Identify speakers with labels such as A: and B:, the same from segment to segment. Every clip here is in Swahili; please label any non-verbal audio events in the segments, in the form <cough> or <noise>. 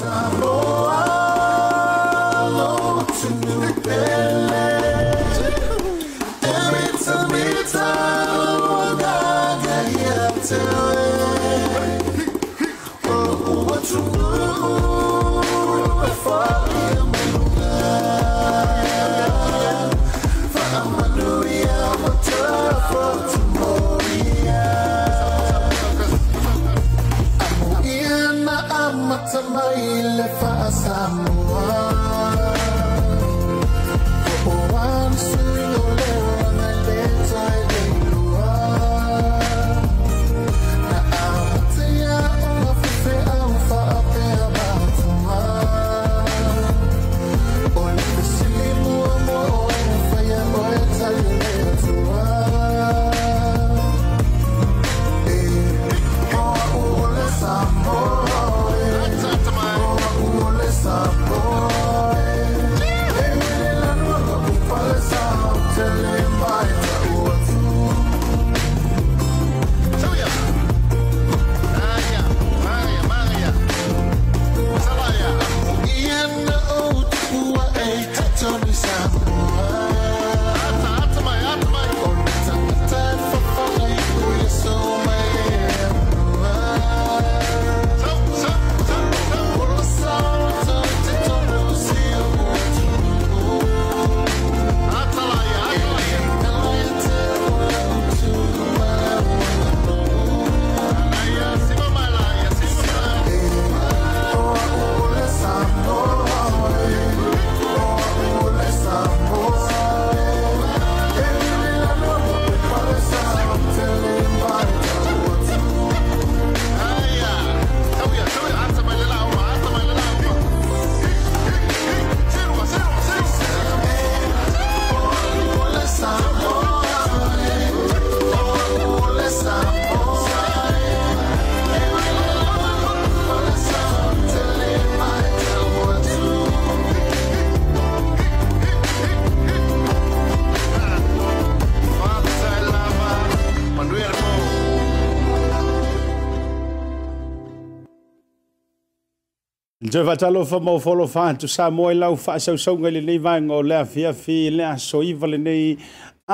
A: Sabor.
B: Te fatalo fa mau folo fa tu sa mo lau fa sau sau ngai le vai ngo le afia fi le aso i vale nei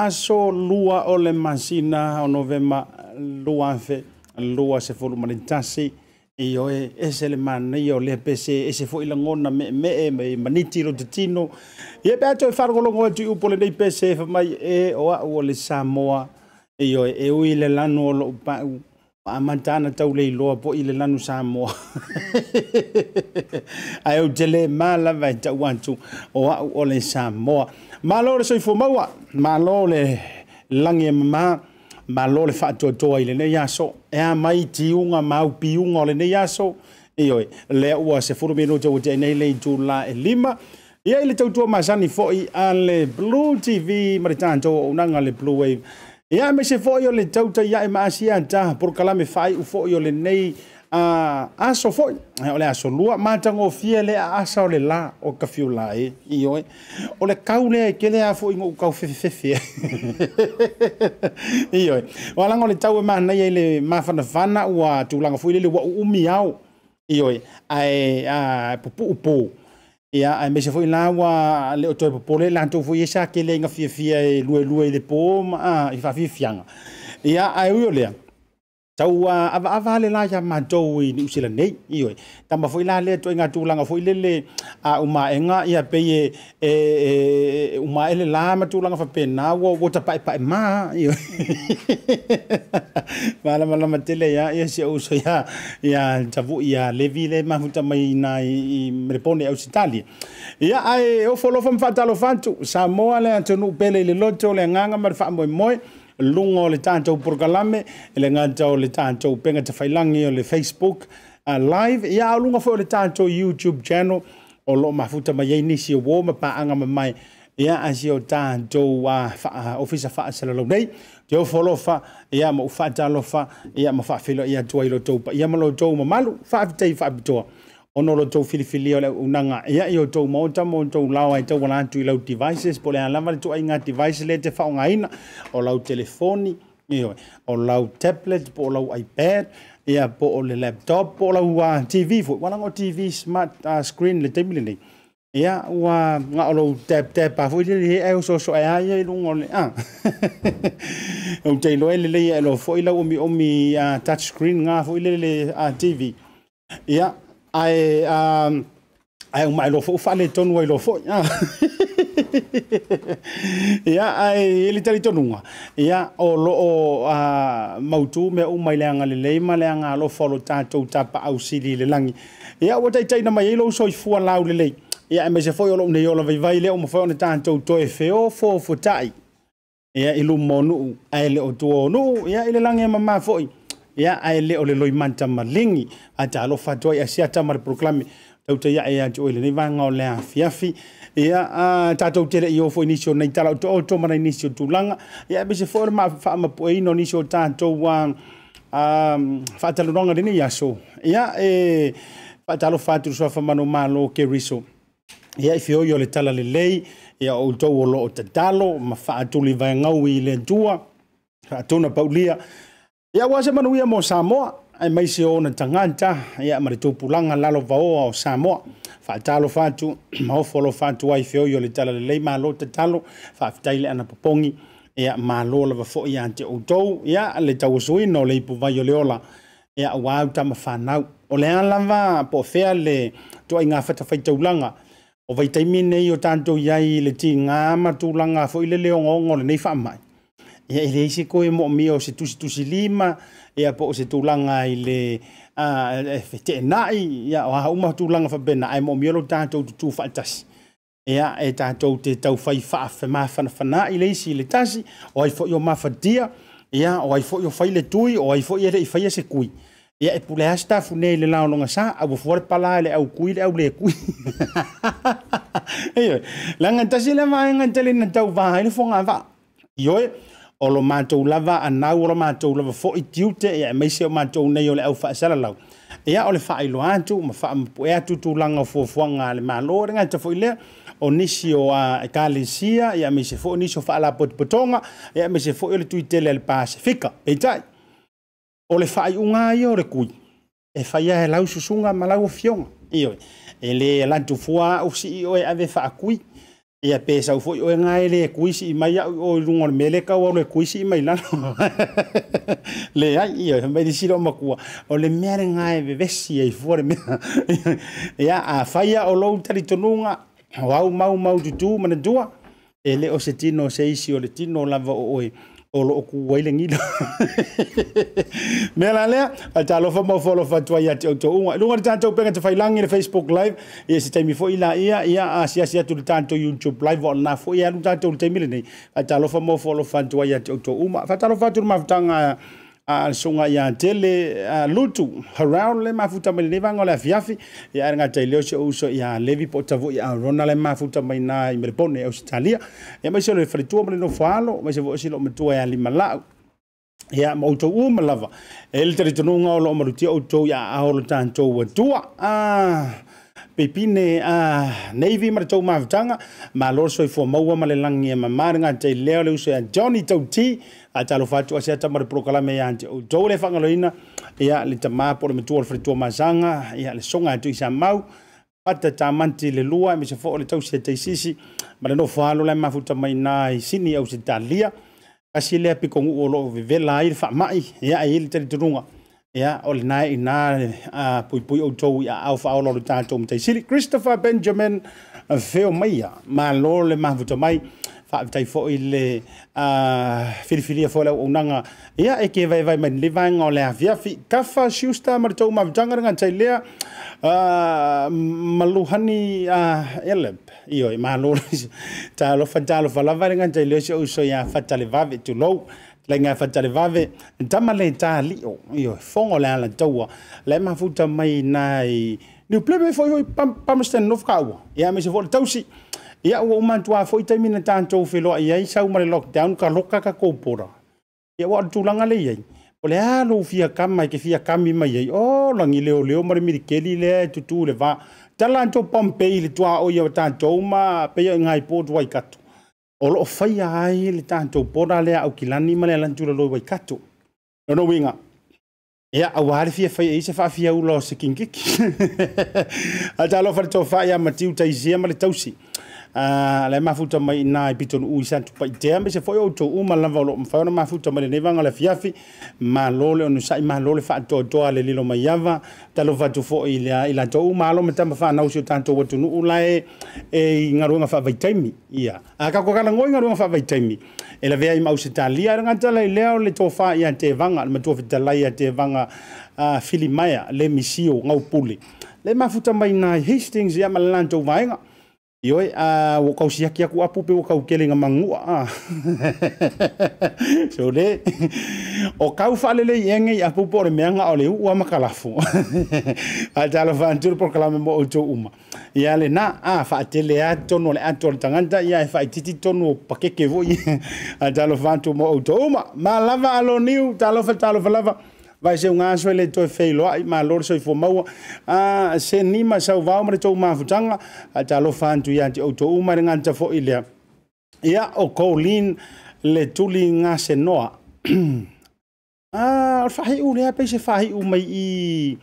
B: aso lua o le masina o novema lua fe lua se folo manitasi i o e ese le mana i o le pese ese fo ilangona me me e me maniti lo te tino i e pe to fa ngo ngo tu upo le nei pese fa mai e o a o le samoa i o e, e ui le lano lo pa อามันจานจะเ้าเลยรอปุ๋ยเลนุสามโมไอ้เจเลมาลาไปนจาวันจูโอ้โอเลสามโมมาโลเลสุยฟูมาวะมาโลเลลังเยมมามาโลเลฟัดจอยจอยเลนยาโซเอามาจิวงามาอุปิวงอเลนยาโซเอ้ยเลอัวเซฟูร์เมโนจาวเจเนเลจูลาเอลิมาเอ้ยเลจูจัวมาซานิฟอยอันเลบลูทีวีมาริจานโจอุนังอันเลบลูเว ia mai se foʻi o le tautai aʻe ma asiata porokalame faaiʻu foʻi o lenei a aso foʻi o le aso lua matagofia le aasa o le lā o kafiulā e ioe o le kau lea e ke lea foʻi goʻu kau fefefefe e. <laughs> ioe o alaga o le tau e manai ai le mafanafana ua tulaga foʻi lei le uaʻu ao ioe ae a pupuu pō ia ae maise foʻi la ua le o toe popole latou foʻi e sa kele aigafiafia e luelue i le pō ma i faafiafiaga ia ae ui o lea tau ava ava le la ya matou i ni usila nei io tama foi la le to inga tulanga foi lele a uma enga ia pe e, e e uma ele la ma tulanga fa pena wo wo ta pai pai <laughs> ma io mala mala matele ya ia se uso ya ya tavu ya levi le ma huta mai na i repone au sitali ia ai o folo fam fatalo fantu samoa le antonu pele le loto le nganga ma fa moi moi Lungo o le tatou porokalame ele le o le tatou pega tafailagi o le facebook live ia lungo foi o le tatou youtube channel o lo mafuta ma ai nisi wo ma anga ma mai, ia asi o tatou uh, ofisa faasalalau nei te fa. ia ma u fa, ia ma faafeloaia atu ai lotou ia ma lo ma lotou fa faafetai faapitoa ono lo tau o le unanga ia i o tau maota mo tau lawa i tau wala atu i lau devices po le alama le tuai ngā device le te whaongaina o lau telefoni iyo, o lau tablet po o lau ipad ia po o le laptop po o lau uh, TV fo wala ngō TV smart uh, screen le teimile nei ia ua uh, ngā o lau tap tap pa o so so i lungo le ah o te loe le <laughs> e e lo fo lau omi uh, touch screen ngā fo i uh, TV ia ai um, ai mai lo fo fa le tonu ai lo fo ya ya ai ele tali tonu ya o lo o a mautu me o mai le anga le ma le anga lo fo lo ta to ta pa au sili le lang, ya o tai tai na mai lo so fu lau le le ya me se fo yo lo ne yo lo vai vai le o mo fo ne ta to to e feo fo fo tai ya ilu monu ai le o tu no ya ile langi ma ma foi ya ae lē o le loi ata atalofa atu ya asia tama le proklame tautaia e atu oi lenei vaga o le afiafi ya ia a tatou tala o foʻi nisi onai talau toʻoto ma nai nisi o tulaga ia e pese foʻi le faamapueina o nisi o tatou a faataloloaga ya aso ia e fatu so fa soafa malo ke riso ya feoi o yo le tala le lelei ya o to wo lo o tatalo ma faatuli vanga i le tua faatona paulia Ia wā se manu ia Samoa, ai mai se ona tagata ia mare tūpulanga lalo vaoa o Samoa. Whaatalo whātu, <clears throat> maofolo whātu ai feo o le tala le lei mālo le ana popongi, ia mālo lawa fo ia ante outou, ia le tau sui le ipu o le ola, ia wāu tama whanau. O le alawa po fea le toa i o vai nei o tatou iai le ti ngā matulanga fo i le leongo ngole nei whaamai ia i le isi koe mo o se tusitusilima ia po o se tulaga i le feteenaʻi e ia o auma tulaga faapena ae mo mia tatou tutū faatasi ia e tatou te taufai faafemāfanafanaʻi le isi i le tasi o ai foʻi o mafatia ia o ai foʻi o fai le tui o ai foʻi e leʻi faia se kui ia e pule stafu nei le laologa sa aua fua le pala e le au kui le au lekui ia <laughs> laga tasi le vaega tele na tauvā ai le fogavaa ioe o lo lava anau o lo matou lava foʻi tiute ia e maise o matou nei o le au faasalalau ia e o le faailoa atu ma faamapuʻe atu tulaga o fuafuaga a le malo e le gata foʻi lea o nisi o uh, ekalesia ia e maise foʻi nisi o faalapotopotoga ia e maise foʻi o le tuitele a le pasifika peitai o le faaiʻuga ai o le kui e faia e lau susuga ma lau afioga ioe e lē latufua ausii oe ave faakui ia e pe sau foi o nga ele kuisi mai o lungor mele ka <laughs> e o le kuisi mai la le ai mai me disi ma kua. o le mere nga e vesi ai fuor me ia <laughs> a faia o lo tali tonunga o au mau mau tutu mana dua ele o se tino se isi o le tino lava o oi o loo kuai le gila mea la lea folo talofa maufaalofa atu to ate autouga i luga le tatou pega te failagi le facebook live ia se taimi foʻi laia ia asiasi atu le tatou youtube live na fo foʻi e alu tatou le taimi lenei ae talofa maufaalofa atu ai ate uma faatalofa atu le tanga a le tele a lutu harau le mafuta mai lenei vaga o le afiafi ia e gata lea se ouso ia levi po o tavoi aorona le mafuta mai na i e ma le ausitalia ia mai se le faletua ma le nofaalo mai se voasi loo matua e alima laʻu ia ma outou uma lava e le talitonuga o loo malutia outou ia aao le tatou atua a peipine a neivi ma le tou mafutaga malolo soifua maua ma le lagi e mamā le gata lea o le uso ia johnny tauti a talofa atu asia tama le prokalame ia te outou le faagaloina ia le tamā po le matua o le faletua masaga ia le soga atu i sa mau pata tamanti le lua e mese foʻo le tausi e taisisi ma le nofoalo lae mafutamainā i sini au se talia kasi lea pikoguu o loo vevela ai le faamaʻi ia e i le talitonuga ia o lenā inā puipui outou i aao faaola o le tatou mataisili christopher benjamin feo maia malo le mafutamai whaavitai foʻi le filifili a foi le auaunaga ia e ke vaevai mai lei vaega o le afiafi kafa siusta ma le tou mavitaga legatai lea maluhani ele io e malo <laughs> talofa talofa lava legatai lea se ou soia fatalevave tulou laiga fatalevave tama le talio io e foga o le ala taua le mafuta mai nai niupleme foʻi hoi pamastanofa kaua ia me se foʻi le tausi ia ua umantua foʻi taimina tatou feloaʻi ai sau ma le lockdown kaloka ka koupora ia ua aletulaga leiai o le a lou fiakama e ke fiakami mai yai. o langi leoleo leo le milikeli le e le va tala antou pompei le tuaoi ia tatou ma peia e wai waikato o lo fai ai le tatou pola lea aukilani ma le alanitulaloi waikato ona uiga ia auā le fiafai e ai fa faafiau lo se kikiki atalofa le fa ya matiu taizia ma le tausi a ah, le mafuta mai na i piton u i santu pa i tea me se foi o to u ma lava o lo mfai ona mafuta mai nei vanga le fiafi ma lole onu sai ma lole fa to to ale lilo mai yava ta lo va to fo i le i la to u ma lo me tama fa na usio tanto o to nu u lae e i ngaru nga fa vai taimi ia a ah, ka kokana ngoi ngaru nga fa vai taimi e la vea i mausi ta lia ranga ta lai lea o le to fa i ante vanga ma to fita lai ante vanga a fili maya le misio ngau puli le mafuta mai na Hastings ya malanto vainga ioe a ua wo aku apu pe ua kau kele nga mangua. so ah. le <laughs> o kau falele yenge ya apu por meanga ole wa makalafu. a <laughs> tala fantur por prokalame mo outou uma. lenā le na a o le a o le tagata ia e fa titi o pakeke vo <laughs> a tala fantur mo outou uma. Ma lava aloniu tala talofa tala lava. vai se nga so le to fe lo ai ma lor so fo mau a se ni ma sau va ma to ma futanga a ta lo fan tu ya ti o to ma nga ta fo ile ia o ko lin le tuli nga se noa a fahi u le pe se fahi u mai i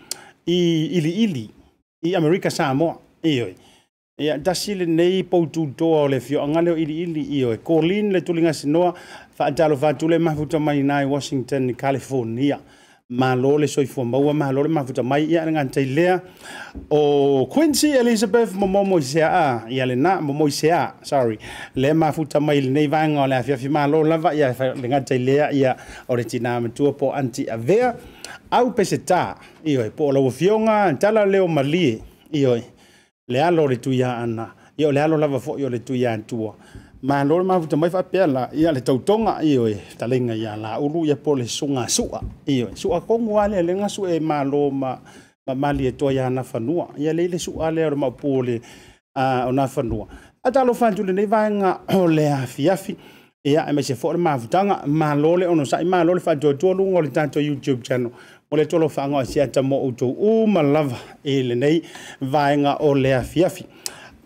B: i ili ili i america samoa ioi ia tasi lenei poututoa o le fioaga le o iliili ioe kolin le tuligasinoa faatalofatule mafutamaina i washington i california malo le soifua maua malo le mafuta mai ia le gatai lea o quincy elizabeth momomo i ya ia lenā momo i sorry le mafuta mai lenei vaega o le afiafi malo lava ia le gatai lea ia o le po anti avea au pesetā iyo po o laua fioga tala leo malie ioe le alo le tuiā ana iyo le alo lava fo iyo le tuiā antua ma lo ma vuta mai fa pela ia le tau tonga i oi ta linga ia la ulu ia po le sunga sua i oi sua kongu ale le nga su e ma lo ma ma mali e toa na fanua ia le le su ale ar ma po le o na fanua a ta lo fan tuli nei vai nga <clears throat> o le a fi a fi ia e me se fo le ma vuta nga ma lo le ono sa i ma lo le fa tua tua lungo le tanto youtube channel o le tolo fa nga si a ta mo utu u ma lava i le nei vai nga o le a fi a fi a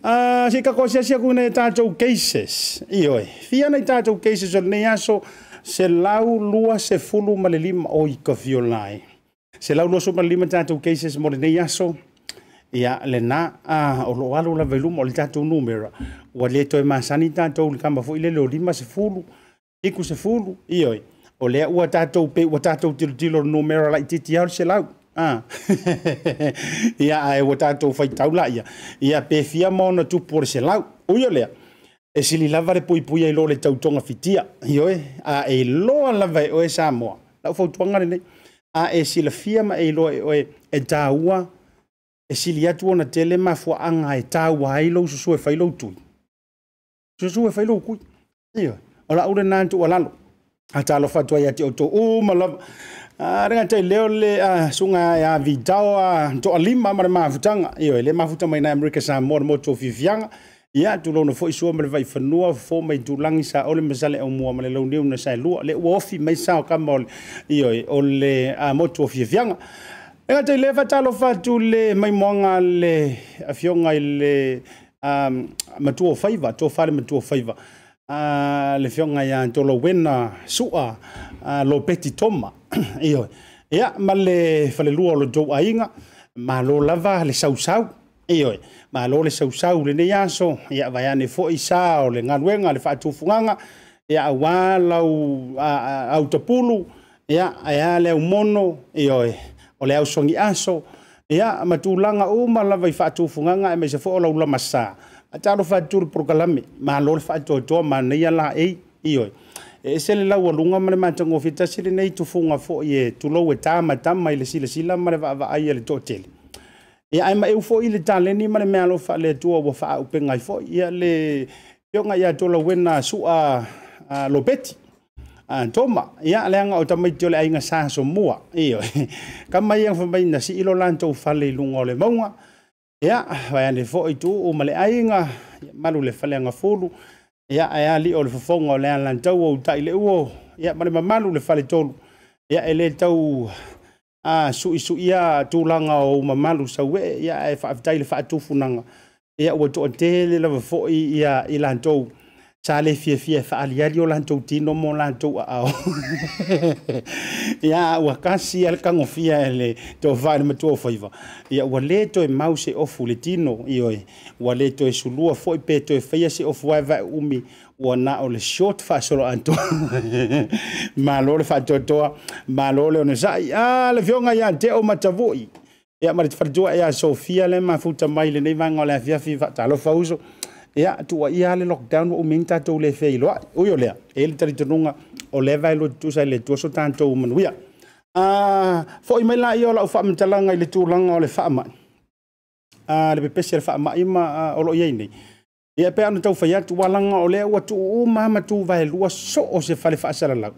B: Uh, si ka kosia sia tato e tātou cases. Ioi. Fia ne tātou cases o ne aso se lau lua se fulu male lima o i ka violai. Se lau lua so lima cases mo nei aso. Ia le nā a o lo alu la veluma o le tātou numera. Ua le toi māsani fo ile leo lima se fulu. Iku se fulu. Ioi. O lea ua tātou pe ua tātou tilo tilo numera la titi au se lau. Ah. <laughs> ia ae eh, ua tatou whai taula ia. Ia pēwhia maona tupore se lau. Uio lea. E sili lava le pui pui e lo le tautoga fitia. Ioe. A e iloa lava e oe Samoa. Lau fautuaga lenei A e silafia fia ma e iloa e oe e tāua. E sili atu ona tele ma fua anga e tāua ai lo susu e whailou tui. Susu e whailou kui. Ioe. Ola ure nāntu alalo. Ata atu fatua a te o tō. O Uh, renga leo le uh, sunga ya vidawa ah, to alima mara mafutanga iyo le mafuta mai na america sa mo mo to fifianga ia tu lono fo isu mele vai fanua fo mai tu langi sa ole mesale o mua mele lone una sa lua le ofi mai sa kama ole iyo ole uh, mo to fifianga renga le fatalo fatu le mai monga le afionga le um, o faiva to fale matua faiva uh, le fionga ya tolo wena sua lo peti toma ioe ia ma le falelua o lotou aiga malo lava le sausau ma lo le sausau lenei aso ya vayane fo sa o le galuega le faatufugaga ya auā lau tapulu ya aea le aumono iyo o le songi aso ia ma tulaga uma lava i faatufugaga e se fo o laulamasa atalofa atulu porokalame malo le faatoatoa manei alaei ioe e sele lau ma le mātango fita sele nei tufunga fo e tulou e tamatama i le silasila ma le vaavaai e le toʻatele ia ae maʻeu foʻi le taleni ma le mea lo faaleatua ua faaupega ai foʻi ia le pioga iā tolauena suʻa lopeti toma ia a leaga o tamaiti o le aiga sa somua io kamai aga famaina siʻi lo latou fale i luga o le mauga ia vaeale foʻi tuu ma le aiga malu le faleaga fulu ya ya li ol fo fong le an lan tau tai le wo ya mari ma malu le fale tolu ya ele tau a su isu ya tu langa o ma malu sa we ya e fa fa e tai le fa tu funanga ya wo to tele le fo ya ilan tau sa le fiafia e faaaliali o latou tino mo latou aao ia aua kasi a le kagofia e le toafā i le matua o faiva ia ua lē toe mau se ofu le tino ioe ua lē toe sulua foʻi pe toe faia se ofu ae vai umi ua na o le short anto atoa <laughs> malo le faatoatoa malo le ne sa ya le fioga iā te o matavoʻi ya ma le faletua ya sofia le mafuta mai lenei vaga o le afiafi faatalofa uso ia atua ia le lockdown o meni tatou le feilo ui o lea e le talitonuga o le vae lo tusa i le tua so tatou manuia a foʻi mai la ia o laʻu faamatalaga i le tulaga o le faamaʻi a ah, le pepesi e le faamaʻi ma ah, o loʻi ai nei ia pea ona taufai atu alaga o lea ua tuuuma ma tuvaelua so o se fale faasalalau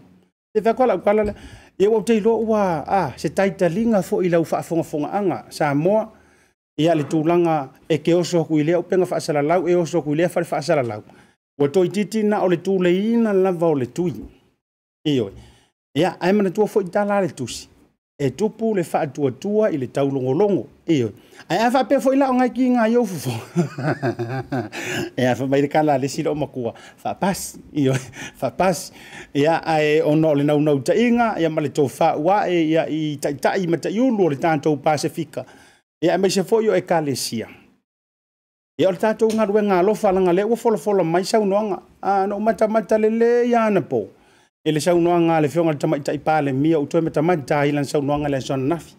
B: e feakoalaukala ia ua uteiloa ah, ua a se taitaliga foʻi lau faafogafogaaga sa moa ia le tulaga e ke oso lea upega faasalalau e oso lea fale ua toitiiti na o le tuleina lava o le tui ioe ia ae manatua fo tala le tusi e tupu le faatuatua i le taulogologo ioe ae ae faapea fo lao gai ki gaiou fofo <laughs> e ia faamai le kala loo makua faapasi ioe faapasi ia ae ona e o le naunau taʻiga ia ma le tou ia i taʻitaʻi ma taʻiulu o le tatou pasifika ia e maise foʻi e e o ekalesia ia o le tatou galuega alofa lea ua folafola mai saunoaga anoo matamata lelē iā na po e le saunoaga e a le feoga le tamaʻitaʻi palemia ou toe matamata ai lana saunoaga le asonanafi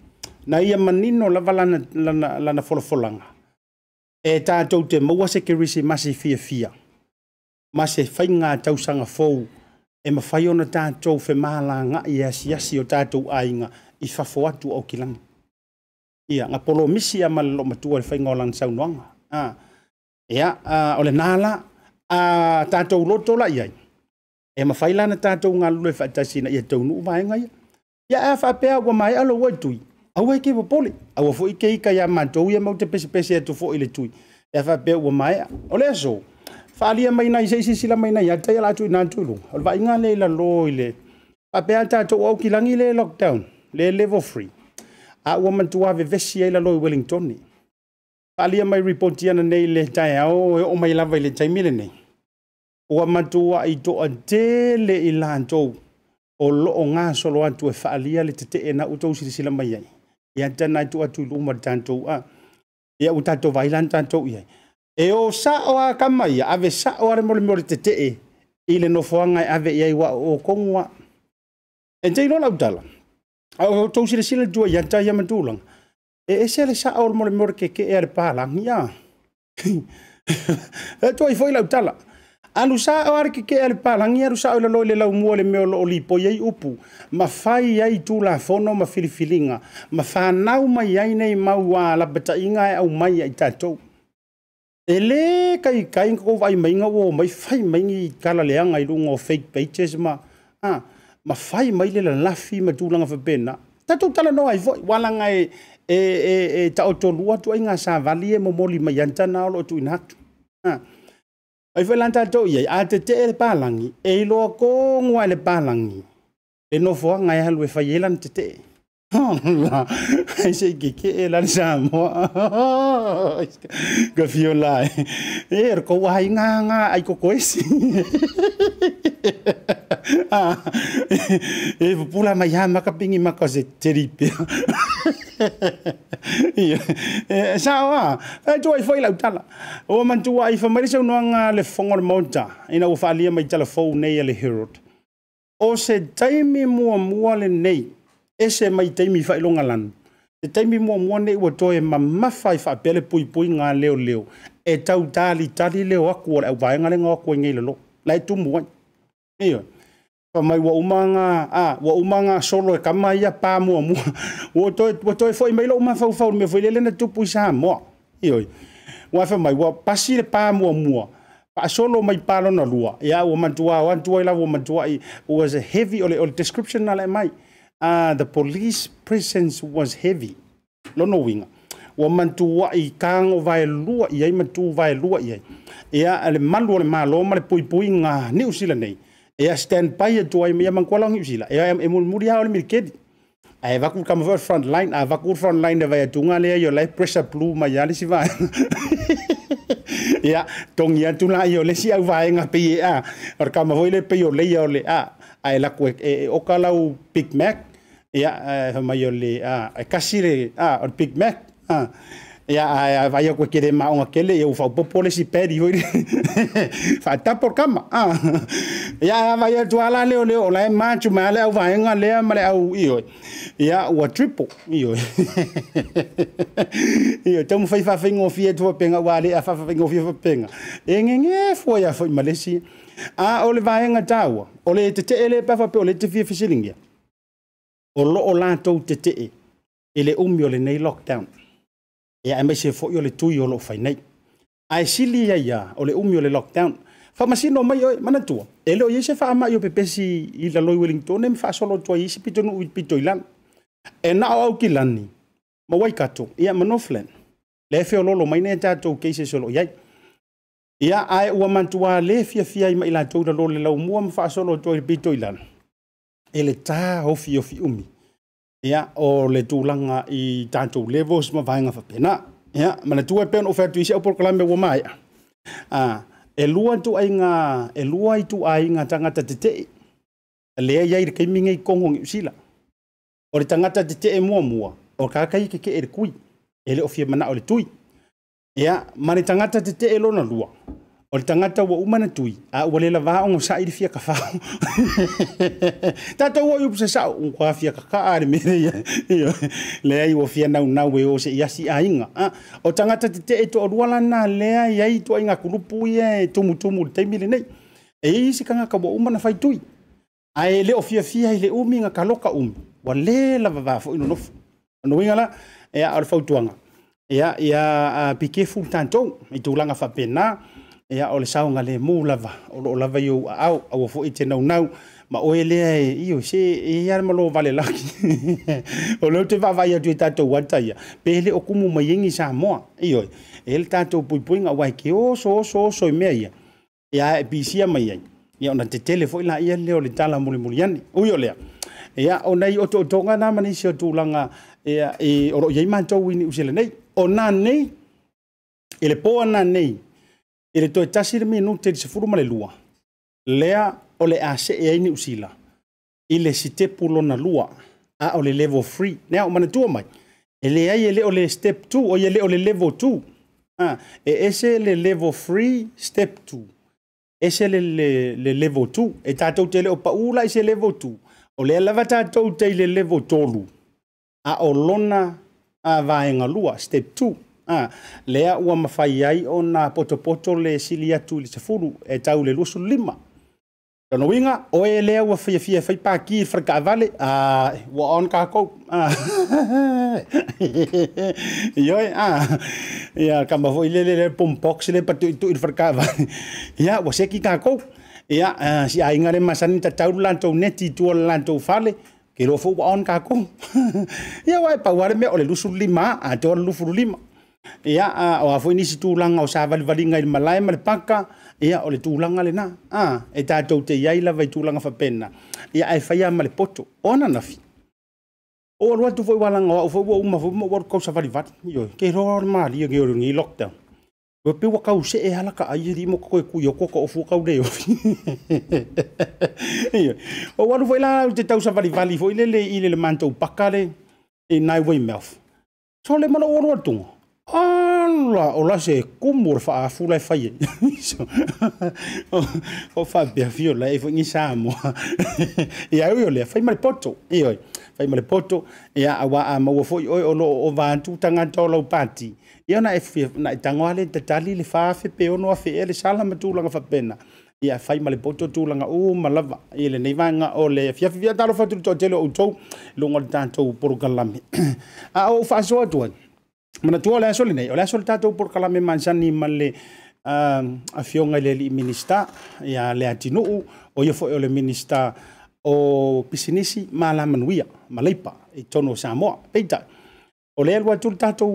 B: na ia manino lava lana, lana, lana folafolaga e tatou te maua se kerisi ma se fiafia ma se faiga tausaga fou e mafai ona tatou femālagaʻi e asiasi o tatou aiga i fafo atu o kilaga ia ga polo misi a ma le loo matua le faiga o lana saunoaga a ia o lenā la e a tatou lo tolaʻi ai e mafai lana tatou galulu e ia taunuu vaega ia ia e faapea ua maeʻa lou ai tui aua i ke popole aua foʻi keika iā matou ia mau te pesepese atu foʻi le tui e faapea ua maeʻa o le aso faalia mai nai sei sisila mai nai atai ala atu ina atu iluga o le vaaiga lei lalo le faapea tatou au kilagi le lockdown le level free a ua mantua vevesi ai lalo i wellingtoni alia mai ripoti ana nei le taeao e o mai lava i le taimi lenei ua matua i toʻatele i latou o lo loo gasolo atu e faaalia le tetee na utou silasila mai ai ia tana e tuatu i luu ma le tatou a ia ua tatou vai lana tatou i ai e ō saʻo a kama ia ave saʻo a le molemo le tetee i le nofoaga e ave i ai wa o okogu a e teilo lautala au tau sila sila dua ya ta ya mentulang e e sele sa au mo mo ke ke er palang ya <laughs> e to i foi la tala anu sa au ar ke ke er palang ya sa au lo le la mo le o li po ye upu ma fai ya i tu la fono ma fili filinga ma fa nau ma ya nei ma wa la beta inga e au mai ya ta to e le kai kai ko vai mai nga wo mai fai mai ni kala le anga i lu fake pages ma ah ma fai mai le lafi ma tu langa fa tatu tala no ai vo walanga e e e, e ta o tonu atu ai nga sa vali e mo moli ma yanta na lo tu inat ha ai fa to ye a te te e palangi e lo ko ngwa le palangi e no fo nga ya lu fa yelan te te e. Allah, şey gike elan samo. Gafiola. Er ko wahai nga nga ai ko kois. Ah. E pula mai ha makapingi makose teripe. Ia. Sawa. E tu ai foi lau tala. O man tu ai fa mari so noanga le fongor monta. Ina u fa lia mai telefone nei le herod. O se taimi mua mua le nei. ese mai taimi faailoga lana te taimi muamua nei ua toe mamafa i faapea puipui ga leoleo e tau talitali leo aku o le auvaega lega o aku aigai leloo la e tumu mua ia famai ua uma ga a ua uma ga solo e kama ia pamuamua ua <laughs> toe ua toe foʻi mai loo mafaufau me foi le lena tupu i sa moa ioi ua famai ua pasi le pamuamua faasolo mai palona lua ia ua matuā o atu ai lava ua matuaʻi ua se heavy o le o description na lae mai uh, the police presence was heavy lono winga ua to i kago vaelua i ai matu vaelua i ai ia e le malu o le malo ma le puipuiga niu sila nei ia standby atu ai ia makualaogi u sila ia e mulimuli ao le milikedi ae vaku kamafao front line a vaku front line e vai atuga lea i o lai pressure blue mai a le sivae <laughs> ia togi atu lai o lesi au vaega pei e a o le kamafoi le pei o leia o a ae big mac ya eh, ho yoli a ah, eh, kasire a ah, or pick mac ah. a ya vai ko kere ma o kele eu fa popole si pedi ho <laughs> fa ta por kama a ya vai tu ala le le ola ma chu ma le va nga le ma le au io ya wa triple io <laughs> io tamu fai fa fingo fie tu penga wa le fa fa fingo fie fa penga engenge fo ya fo malesi a ole va nga tawa ole te te ele pa fa pe ole te fie o lo'o latou tete'e i e le umi o lenei lockdown ia e maise fo'i o le tui o lo'o fainai ae sili ia le umi o le lockdown faamasino mai oe manatua e leo iai se faamaʻi o pepesi i laloi wellington e ma faasolo atua iai pitonuu pitoilana e na o au kilani ma waikato ia ma northland le feololo mai nei tatou keise se loʻi ai ia ae ua matuā lē fiafia ai ma i latou lalo le laumua ma faasolo le e le hofi ofi fi umi. Ia, o le tūlanga i tātou levels ma vainga fa pena. ya ma le tūai e pēna o whētu i se o porkalame wa mai. Ah, e lua tu ai nga e lua i tu ai nga tangata te tei. E lea iai re keimingi i kongo ngi usila. O le tangata te tei e mua mua. O le kakai ke ke e kui. E ofi mana o le tui. Ia, ma le tangata te tei e lona lua. o le tagata ua uma na tui a ua <laughs> le lavaaogo saʻi le fiakafao tatou oi upu ua fiakakaa le meleia leai ua fia naunau e o seʻi asi aiga o tagata tetee toʻalua lana lea i ai tuaiga ia e tumutumu le taimi lenei e i se kagaka ua uma na faitui ae le o fiafia i le umi ga umi ua lē lavavā foʻi nonofo ona la e o le fautuaga ia e ia e be careful tatou i e tulaga faapena ia o le saoga lē mo lava o loo lava iou aau aua foʻi te naunau ma oe lea e io se e ia le malo vale laki <laughs> o leu te vaavai atu e tatou ata ia pe le o kumu maiegi sa moa ioe e le tatou puipuiga auae ke oso oso oso e mea ia ia e pisia mai ai ia ona tetele foʻi laia lea o le tala mulimuli ani ui o lea ia onai o toʻatoga na manisi o tulaga ia e o loo iai matou ini uselenei ona nei e le po ana nei i le toetasi le minutu elisefulu ma le lua lea o le a see ai ni usila i le sitepu lona lua a o le level free nea o manatua mai e leai e le o le step 2 o ia le o le level 2 e ese le level free step 2 ese le, le, le level two e tatou te le o paʻū lai se level 2 o lea lava tatou tei le level tolu a o lona a vaega lua step 2 Ah, lea ua mafai ai o nā potopoto le sili atu le sefuru e tau le lusu lima. Tono winga, o e lea ua fia fia fai paki i whraka avale, a ah, ua on kākou. Ah. <laughs> Ioi, a, ah. Ia, kamba fo ile le le pok sile patu itu il fraka whraka avale. Ia, ua seki kākou. Ia, uh, si inga le masani ta tau lanto neti tuol lanto fale. Ke rofo ua on kākou. Ya, wae pa mea me ole lusu lima, a tuol o lima. ia o afoi nisi tulaga o sa vali i le malae ma le paka ia o le tulaga lenā e tatou te iai lava i tulaga fapena ia e faia ma le poto ona nafi o alu atu walanga, o oau foi ua uma foi ma ua kausa valivali ioi ke loa le malia georiogi lockdown ua pe ua kausee alaka ai limo e kokoe kui o koko o fuakau le <laughs> ofi ioi o alu foi lalau te tausa valivali foi lelei ile le mantou paka le i nai weymelf so le mana o alu atuga ala o lase e kumu <laughs> o le faafula e o faapeafio lae sa moa <laughs> ia au o lea fai ma le poto ioi fai ma le poto ia auā amaua foʻi oe o loo o vatu tagata o lau pati ia na e, e tagoa le tatali le fafe peono afeea le sala ma tulaga faapena ia fai ma le poto tulaga uma lava i lenei vaega o le fiafifia talofa tulitoatele o outou luga o le tatou porogalame <clears throat> a o faasoa atu ai Mana tua oleh asol ini, oleh asol tatou por kala me mansani male a fionga li minista ya le atinuu o yo fo o le minista o pisinisi mala manuia malaipa i tono Samoa peita o le alua tulu tatou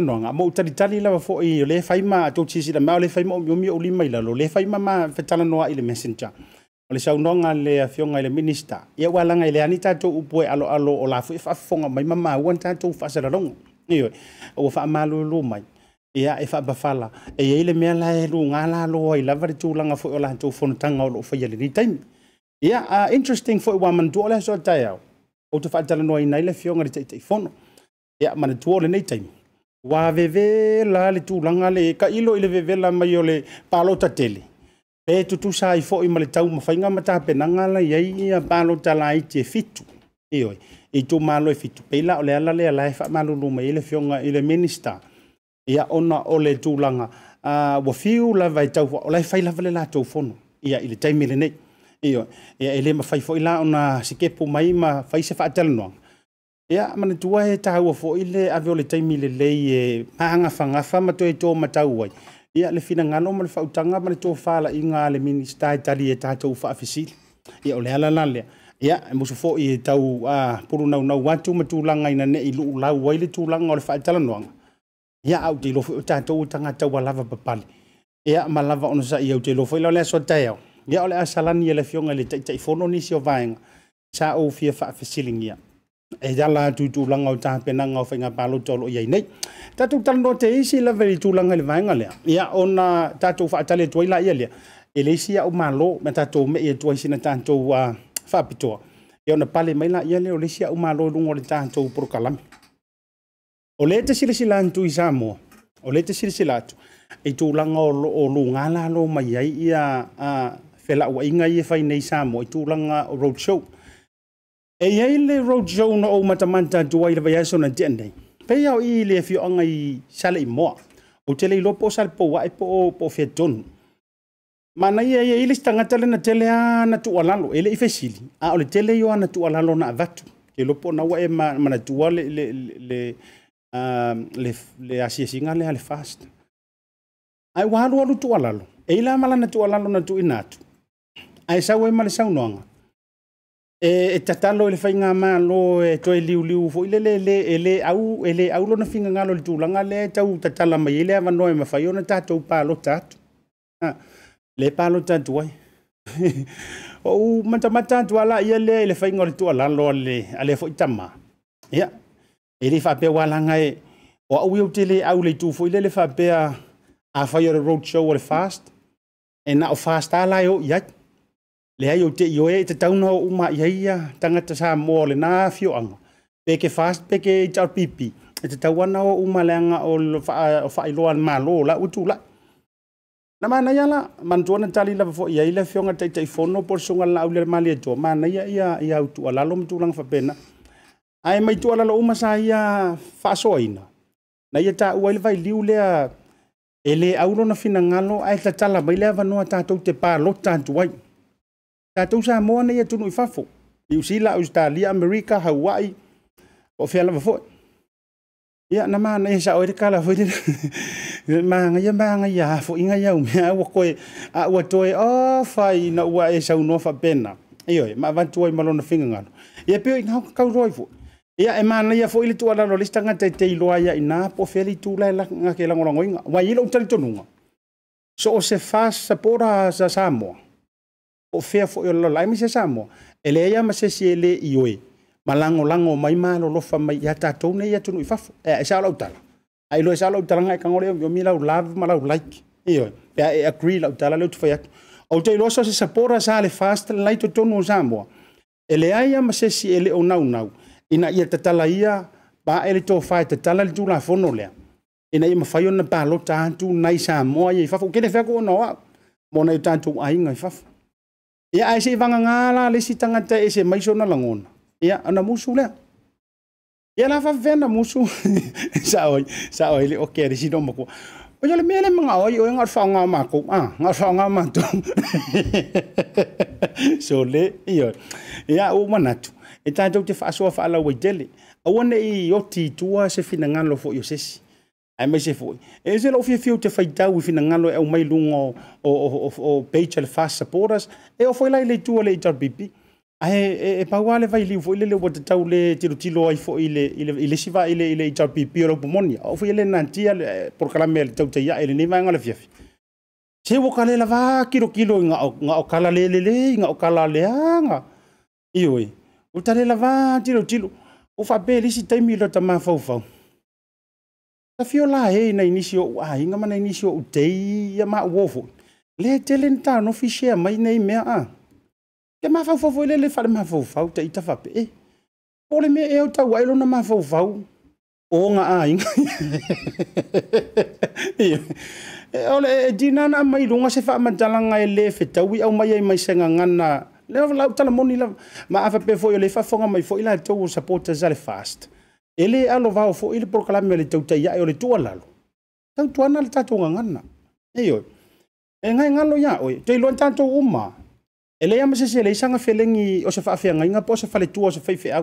B: no nga mo tali la fo o le faima atou tisilama o le faima mi o lima la lo le faima ma fetalanoa i ile messenger o le nga le a i le minista ya wala nga ile anita to tatou upu e alo o la fo foʻi faafofoga mai to fa tatou longo yo o fa malu lu mai ia e faapafala eia i le mea la e luga laloa i lava le tulaga foʻi o latou fonotaga o loo faia lenei taimi ia uh, interesting foʻi ua manatua o le aso atae au ou te faatalanoaina ai le fioga le taʻitaʻifono ia manatua o lenei taimi ua vevela le tulaga le kaʻilo i le vevela mai o le palota tele pe tutusa ai foʻi ma le taumafaiga ma tapenaga lai ai ia palota laiti e fitu ioe e to malo e fitu pela o le ala le ala e fa malo lu mai le fionga i le minister ia ona ole le langa a uh, fiu la vai tau o fai la vale la tau fono ia ile le taimi le nei io ia ele ma fai foi la ona sike pu mai ma fai se fa telno ia mana tua e tau fo ile le a vio le taimi le le e anga fa nga fa ma to e to ma tau ai ia le fina nga no ma fa utanga ma le to fa la i nga le minister e tali e tau fa afisi ia ole ala la le ia e moso foʻi e tau a pulunaunau atu ma tulaga ina neʻi luu lau ai le tulaga o le faatalanoaga ia au te ilofo o tatou e tagatau a lava papale ia ma lava ona saʻi au te ilofo lao le aso ia o le a salani e le fioga e i le taʻitaʻifono nisi o vaega sa oufia faafesiligia e ala atu tulaga o tapenaga o faiga paloto o loo iai nei tatou talanoa te isi lava i tulaga i le vaega lea ia ona tatou faatale atu ai laia lea e le isi aʻu malo ma tatou meʻi atu sina tatou a uh, faapitoa ia ona pale mai laia lea o lesi aʻu malo luga o le tatou polokalame o lē te silasila atu i samoa o lē te silasila atu i tulaga o loo lugala lo mai ai ia felauaʻiga ia fai nei samoa i tulaga o road show e iai le road show na ou matamata atu ai le vaiai sona tia nei peia o i le afioaga i sale i moa ou te leilo po o salepouaʻi po o po o featonu Mana ia ia ili stanga tale na tele a na tualalo. Ele ifesili. A ole tele yo na tualalo na avatu. Ke lopo na wa e ma, le, le, le, um, le, le asiesinga le ale fast. Ai walu walu tualalo. Eila mala na tualalo na tu inatu. Ai sa wa e male saunoanga. e, e tatalo le fainga ma e toi liu liu fo ile le le ele au ele au lona finga ngalo le tūlanga le tau tatala mai ele ava noe mawhai ona tatou pā lo Ah le palo tatu ai <laughs> o matamata atu ala ia lea i le faiga o le tualalo a le foʻi tamā ia i e lei faapea ualaga e o aʻu iau tele au le itu foʻi lea le faapea afai o le road show o le fast e na fast ala e oʻi ai leai ou teʻi e i tatauna o uma ia ia tagata sa moa o lenā fioaga peke fast peke hrpp e tatau ana o uma leaga o faailoa malo laʻu e tulaʻi na mana ya la man tuona tali la fo ya ile fiona tai tai fono por sunga la ule mali to mana ya ya ya tu ala lom tu lang fa pena ai mai tu ala lo uma sa ya fa soina na ya ta uile vai liu le ele au lo na fina ngalo ai ta tala mai le va no ta tu te pa lo ta tu ai ta tu sa mo na ya tu no fa fo u sila australia america hawaii o fiala fo ya na mana ya sa o de kala fo de manga ia manga ia hafo inga ia umea ua koe a ua toe o oh, fai na ua e saunoa faapena ioe ma van ai ma lona figagalo ia peo i gaukakauroa i foʻi ia e manaia foʻi le tualalo lesi tagata e teiloa ia inā po o fea le itulaelaga ke lagolagoiga uai i loʻu talitonuga so o se fasa po ora sa samoa o fea foʻi o lalolai ma se samoa e leaia ma sesi e lē i oe ma lagolago mai malolofa mai iā tatou nei atunuu i fafo e, e sa o tala ai loe sa lau talaga e kago lea miomi lau lave ma lau like io pea e agree lau tala leu tufai atu ou te se sapora sa le fast lai totonu o samoa e leai ia ma sesi e le naunau ina ia tatala ia pae le tofā e tatala le tulafono lea ina ia mafai ona palota atu nai samoa ia i fafa ukele feaku ona o au mona i tatou aiga i fafa ia ae seʻi vagagā la lesi tagata e se maisona lagona ia ona musu lea yela fa venda musu sao sao ile okay de sidom ko o yele mele mga o yo ngar fa nga ma ko ah ngar fa nga ma to so le yo ya o manatu e ta te fa so fa ala we jele a wona i yo ti tua se fina ngalo fo yo sesi ai mai se foi e se lo fi fiu te fai tau fina ngalo e o mai lungo o o o o bechel fast supporters e o foi lai le tua le jrbb ae e, e paua le vai liu foʻi le le ua tatau le tilotilo ai foʻi ile ile i lesi vaai le i taupipi o lau pomonia o foʻi e le natia porokalame a le tautaiaʻi lenei vaega le fiafi se ua ka le lava kilokilo i gaʻo kala lelele i gaʻo kala leaga io e o tale lava tilotilo o faapea lisi taimi i lo tamafaufau tafio la e ina inisi oʻu aiga ma na inisi oʻu tei ia maauō foʻi le tele na tanofi shea mai nei mea a ke mafaufau foi le whare mawhauwhau te itawape. o le mea e au tau ailo na mawhauwhau. O ngā ainga. E ole e dina na mai luga se wha e lē whetau i au mai ai mai senga ngana. Le ma awha pe fo i le whafonga mai fo i o supporters ale fast. Ele alo vau fo i le prokalame le tau o le tualalo. Tau tuana le tatou ngana. E E ngai ngalo ya oi. tatou uma. ele ia mase se lei sanga felengi o se faafeaga iga po o se faletua o se faifeau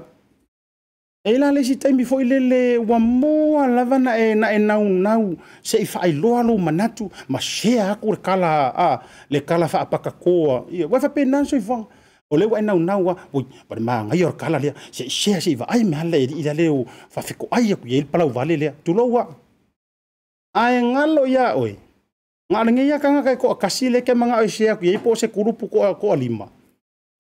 B: e la lesi taimi foʻi lele ua moa lava na e, na e naunau seʻi faailoa lou manatu ma sea aku le kala a le kala faapakakoa ia ua fapena soifoaga o le ua e naunau a ui ma le magaia o le kala lea seʻi sea seʻi vaai me ala elii la leo faafekoai aku iai le palauvale lea tulou a ae galo iā oe nga na ngeia kanga kai ko kasile ke manga isia ku ipo se kurupu ko ko lima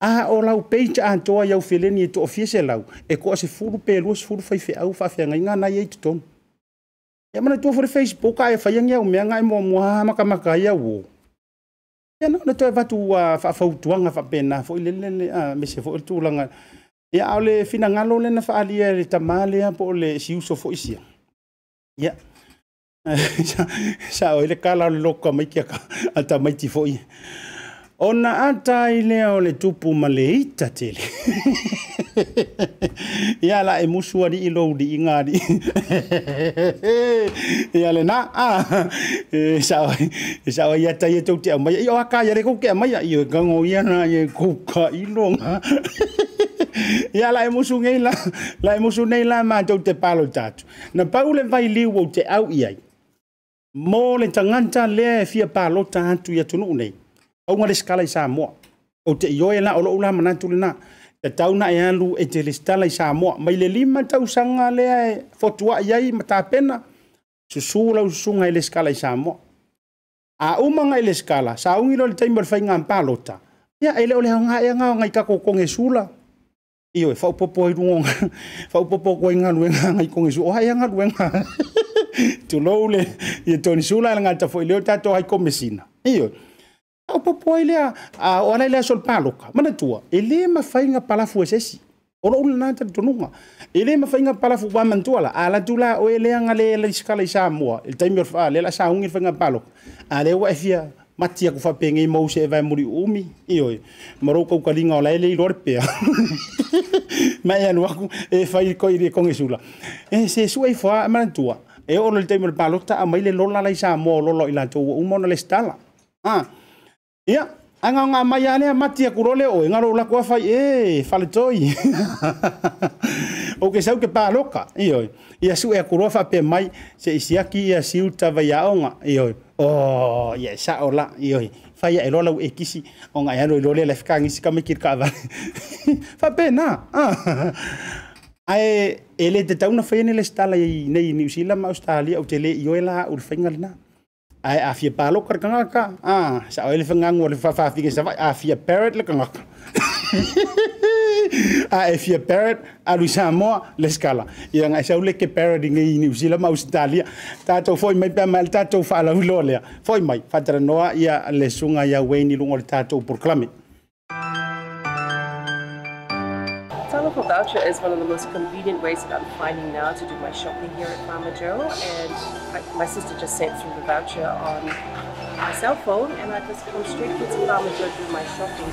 B: a o lau peita antoa iau feleni e toʻafia e se furu fai koʻa au fa sefulu faifeʻau faafeagaiga na iai e totonu ia manatua fole facebook ae faiagi au mea gae muamua makamaka ai e au ō ia na ona toe vatu ua faafautuaga faapena foʻi lelele a mese foʻi le tulaga ia ao le finagalo lena faaalia le tamā lea po o le siuso foʻi sia ia yeah. <laughs> sa o le kala loka mai kia ka ata mai ti foi ona ata i lea o le tupu ma le ita tele <laughs> ia la e musu ani i lou di inga ni <laughs> ia le na a e, sa o e, sa o e ia tai e tau te amai i o aka ia re kouke amai i o gango ia na i kouka i longa ia la e musu ngei la la e musu nei la ma tau te palo tatu na pau le vai liu o te au iai mo le tagata lea e fia palota atu i tunu nei auga le skala i samoa o te ioe ela o mana la manatu lenā na e alu e telesitala i samoa mai le lima tausaga lea e fotua ai ma tapena susū lau susuga skala i samoa aumaga i le skala saugi palota le taima o le faiga mapalota ia e leo le hagaeaga o gai kakokoge sula ioe faupopo ai lugoga faupopo kuai galuega gai koge sula o haeagaluega tulou le ia tonisula le gata foʻi lea o tatou haikomesina io au popoai lea o alai lea solopaloka manatua e lē mafaiga palafu esesi o loʻu lanā talitonuga e lē mafaiga palafu ua manatua la alatu la oe leaga le laisikala i samoa i le taimi o le faa lea la saugi le faiga paloka a lea ua efia mati aku fa pengi mau se vai muri umi io maro ko kali nga lai lei lor pe ma ya no <laughs> aku e fai ko ire kong e se suai fa man tua e o le taimi le palota a mai le lola lai mo lolo i la tou u mo le stala ah ia anga nga mai ane mati a kurole o nga lola ko fai e fale toi <laughs> o ke sau ke paloka io ia su e kurofa pe mai se isia ki ia siu ta vai aonga io o ia sa ola io fai e lola e kisi o nga e ia lo lola le fika ngisi ka me kirka va fa <laughs> pena na ah ai e le te tauna faia le stala i nei New Zealand ma Australia o te le i oe ur fainga lina. Ae a fia palo kar kangaka. Ah, sa oe le fangangu le whawhawhinga sa vai. A fia parrot le kangaka. <laughs> a e fia parrot a lui Samoa le skala. Ia ngai sau le ke parrot i ngai New Zealand ma Australia. tato foi mai pia mai tātou whaala hulolea. Foi mai, whatara noa ia le sunga ia Wayne i lungo le tātou proclame.
C: Local voucher is one of the most convenient
B: ways that I'm finding now to do my shopping here at Farmer Joe and I, my sister just sent through the
A: voucher on my cell phone and I just come straight to Farmer Joe to do my shopping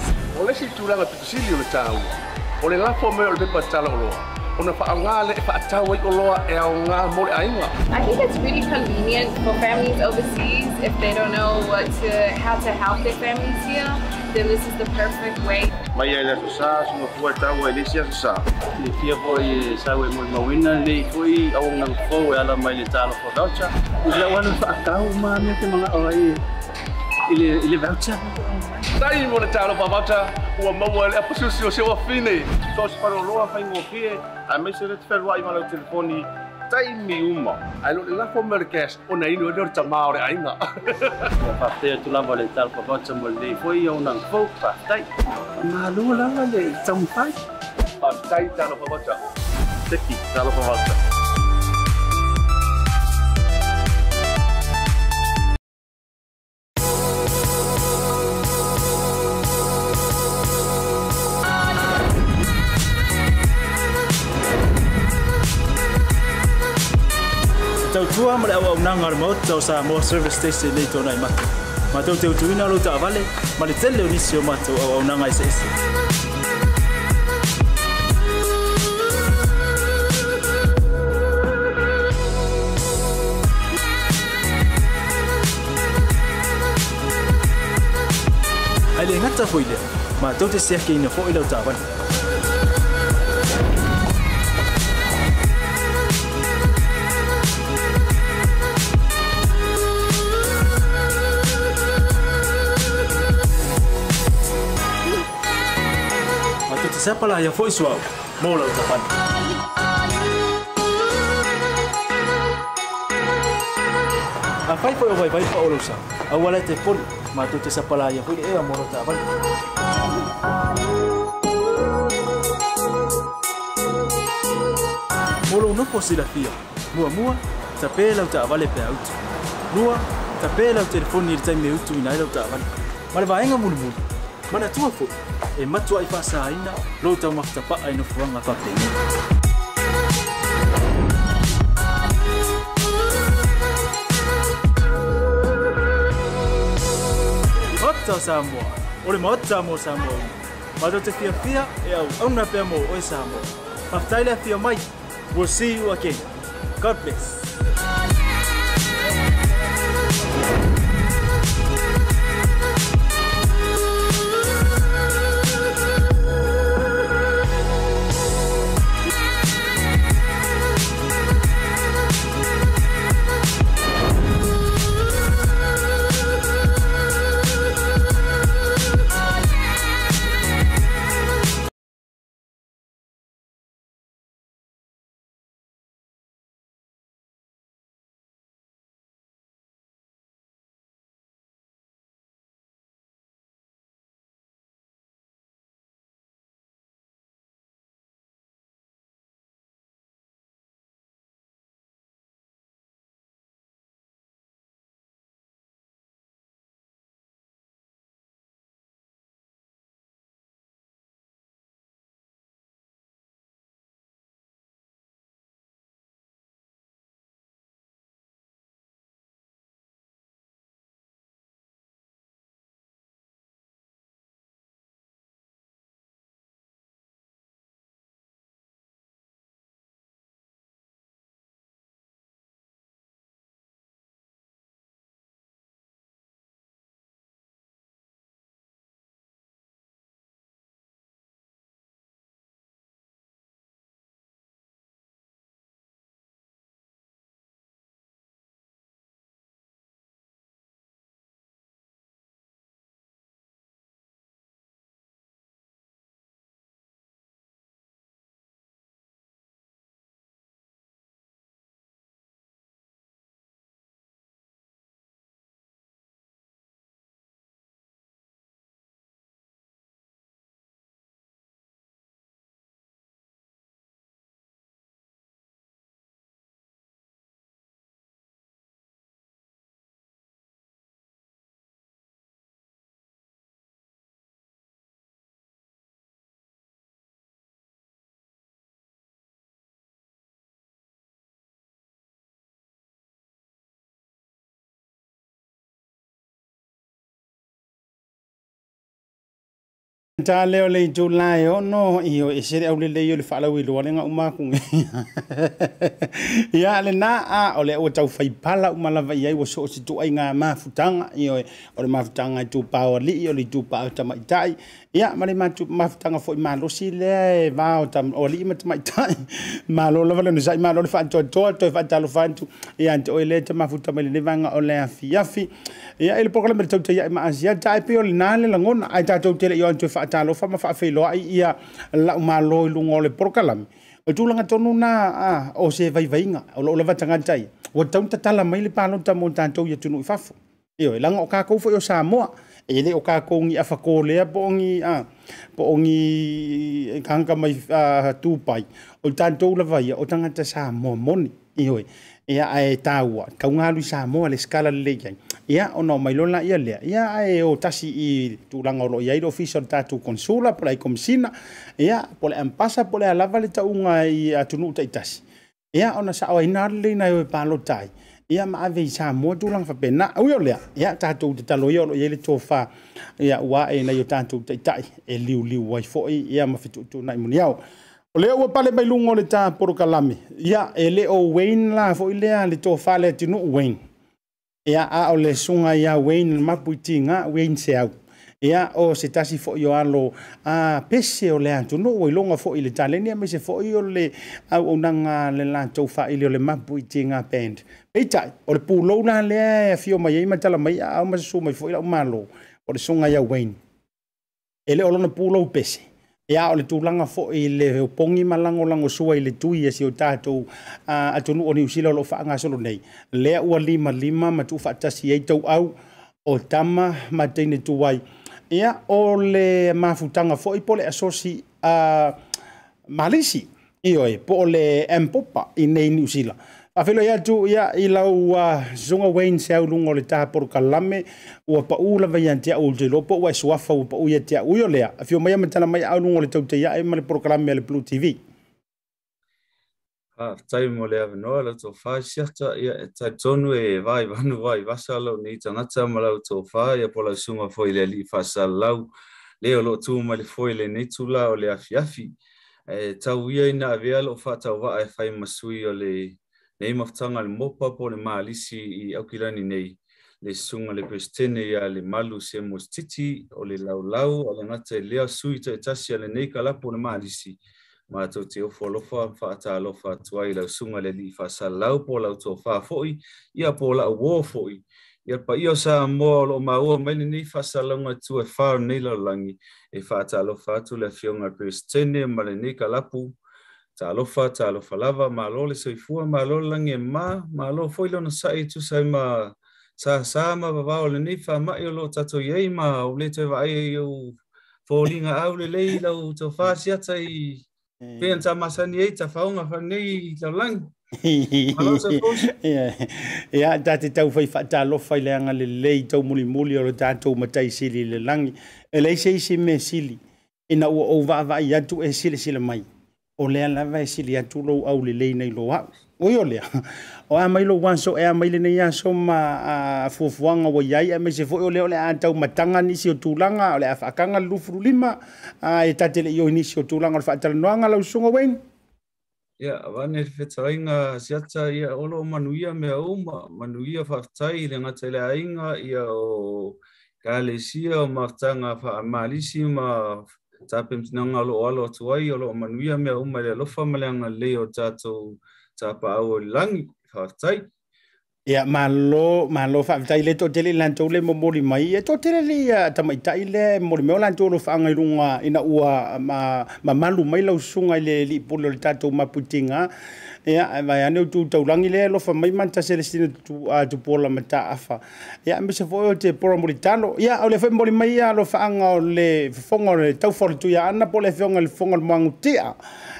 B: ona o loa e ainga.
C: I think it's really convenient for families overseas if they don't know what to, how to help their families here, then this is the perfect way.
B: Mai ai lako sā, sunga kua tau ai lesi aso sā. Ni fia po i sau e
C: mui mawina, ni kui au ngang fau e ala mai le for voucher. Ni lau anu whaatau mā mea te mga oi ile ile voucher.
B: Tai mo le tālo pa voucher, ua le apasusio se Tōs paroloa a me se le te whai malo telefoni tai mi uma ai lo la fo merkes ona ino dor tama
C: ore ainga o pa te tu la vole tal pa vacha mo le fo i ona fo pa tai
B: ma lo la le tam pai
C: pa tai talo pa vacha te ki talo pa vua ma le au na ngar mo tau sa mo service station nei to này matu mà tau tau tui lo ta vale ma le tele o nisi o matu au na ngai se se ai le ngata foile ma tau te sia ke ina fo i lo ta vale siapalah yang voice wow maulah utapan Afai foi vai vai pa olosa awala te pon matu te sapala ya foi e amoro ta ban Molo no posila fia mua mua tapela uta vale pe Mua lua tapela o telefone ir tai me utu ina uta vale Mala vaenga mulu mulu Mala tua foi e matua i whasaina rou tau makita paa ino whuanga whape Ota Samoa, ore mo ota mo Samoa ino Mato te fia fia e au auna pia mo oi Samoa Mafitaila fia mai, we'll see you again God bless
B: ta leo le julai ono io ese au le le io le fala wi lo nga uma ku <laughs> ya le na a o le o tau fai pala uma lava ia i so si tu ai nga ma futanga io e, o le ma futanga tu pa o li io le tu pa ta mai tai ya ma le matu mafutaga foʻi malosi lea e vao tam o alii ma tamaitaʻi <laughs> malo lava lana saʻi malo le faatoatoa toe faatalofa atu ia te oe lē tamafuta mai lenei vaga o le afiafi ia i le pokalame le tautaiaʻi ma asia tai pe o lenā le lagona ae tele teleʻi o fa talo fa ma faafeiloaʻi ia la malo i luga o le porokalame o langa tonu na a o se nga o loo lava tagata ia ua taunitatala mai le palota mo tatou ia tunuu i fafo io e o kakou foʻi o samoa e le o ka ko ngi afa ko le po ngi a po ngi kan e, ka mai tu pai o tan to la vai o tan ta sa mo mon i hoi e a e ta wa ka un halu sa mo le skala le ya ya o no mai lona ia le ia e o tasi i tu langa lo ia i do fisor ta tu consula por ai comsina ia por en pasa por la vale ta un ai a tu nu ta tasi ia ona sa o inar le na e palo tai ta ia ma ave i sa mo tu uia fa pena o yo le ia ta tu te talo yo ye le tofā ia wa e nai o tatou taʻitaʻi e liuliu ai foʻi ia ma fitu tu nai o le ua e pale mai o le ta ia e lē o Wayne la foʻi lea le tofā tofa le tinu Wayne ia a o le suga ia Wayne mapu itiga se seau ia o se tasi foʻi o alo a pese o le atunuu i loga foʻi i le talenia mai se foʻi o le auaunaga le latou faaili ile le mapu i tiga band peitaʻi o le pulou la lea e afio mai ai matala mai aau ma sasū mai foʻi lau malo o le suga ia waini ele lē o lona pulou pese ia o le tulaga foʻi i le opogi ma lagolago lango i le tui a e si o tatou atunuu o niusila o loo faagasolo nei lea ua limalima ma tuu faatasi ai tau au o tama ma teine tuai ia o le mafutaga foʻi po le asosi a malisi ioe po o le empopa i nei niusila afelo ia tu ia i lau uh, zunga wain se o le taha por kalame ua pa u lava ia te au te lopo ua e suafa ua pa u ia te au ia lea afio mai matala mai aulunga o le tau ma le por kalame le Blue TV
A: a tai mo le ave noa la tō whai siata ia e tai tonu e vai vanu vai vasa lau ni tangata ma lau tō whai a pola suma fwoi le li fasa lau le o lo tū ma le fwoi le ne tū la o le afi afi e tau ia ina ave alo wha tau wa e whai masui o le nei maftanga le mopa po le maalisi i aukirani nei le sunga le pestene ia le malu se mos titi o le lau lau o le ngata e lea sui ta e tasia le nei kalapo le maalisi le maalisi ma tau te o folofa whaatalo whaatua i lau sunga le li whaasalau po lau tō whaafoi, ia po lau wōfoi. Ia pa io sa moa lo maua maini ni whaasalonga tu e whao nei lau langi e whaatalo tu le fionga kristene ma le ni kalapu. Ta alofa, ta alofa lava, ma lo le soifua, ma lo langi e ma, ma lo foi lona sai tu sai ma sa sa ma vavao le ni whamai o lo tato iei ma o le te vai o fōlinga au le lei lau tau whaasi ata Pe an tama ni e ta fa unga fa nei i ta lang.
B: <laughs> Ia, ta te tau fai fa lo fai le anga le lei tau muli muli o le tatou matai sili le langi. E lei se isi me sili, e na ua o vaa vaa i atu e sili sila mai. O lea lava e sili atu lo au le lei nei lo haus. oi ole o a mai lo wanso e a mai le nei aso ma a fuafuanga o iai a mai se foi ole ole a tau matanga ni si o tūlanga ole a whakanga lufuru lima a e tatele i o ni si o tūlanga o whaatala noanga lau sunga wain
A: Ia, wane whetainga siata ia olo manuia mea o manuia whaftai le ngata le ainga ia o Galesia o maftanga whaamalisi ma tapem tinanga lo alo atuai olo manuia mea o mele lofa malanga leo tatou tapa au langi hatai.
B: Ia malo, malo fa vitai le to tele lan le mo mori mai. E to tele le ta mai tai le mori meo lan tole fa ngai runga ina ua ma, ma malu mai lau sunga le li polo le tatou maputinga. ya, e vai tu o langi le lo fa mai tu pola ma afa ya me se foʻi te pora molitalo ia o le fa moli mai ya lo faaga o le tau o le ya ana po le feoga le fofoga le moagutea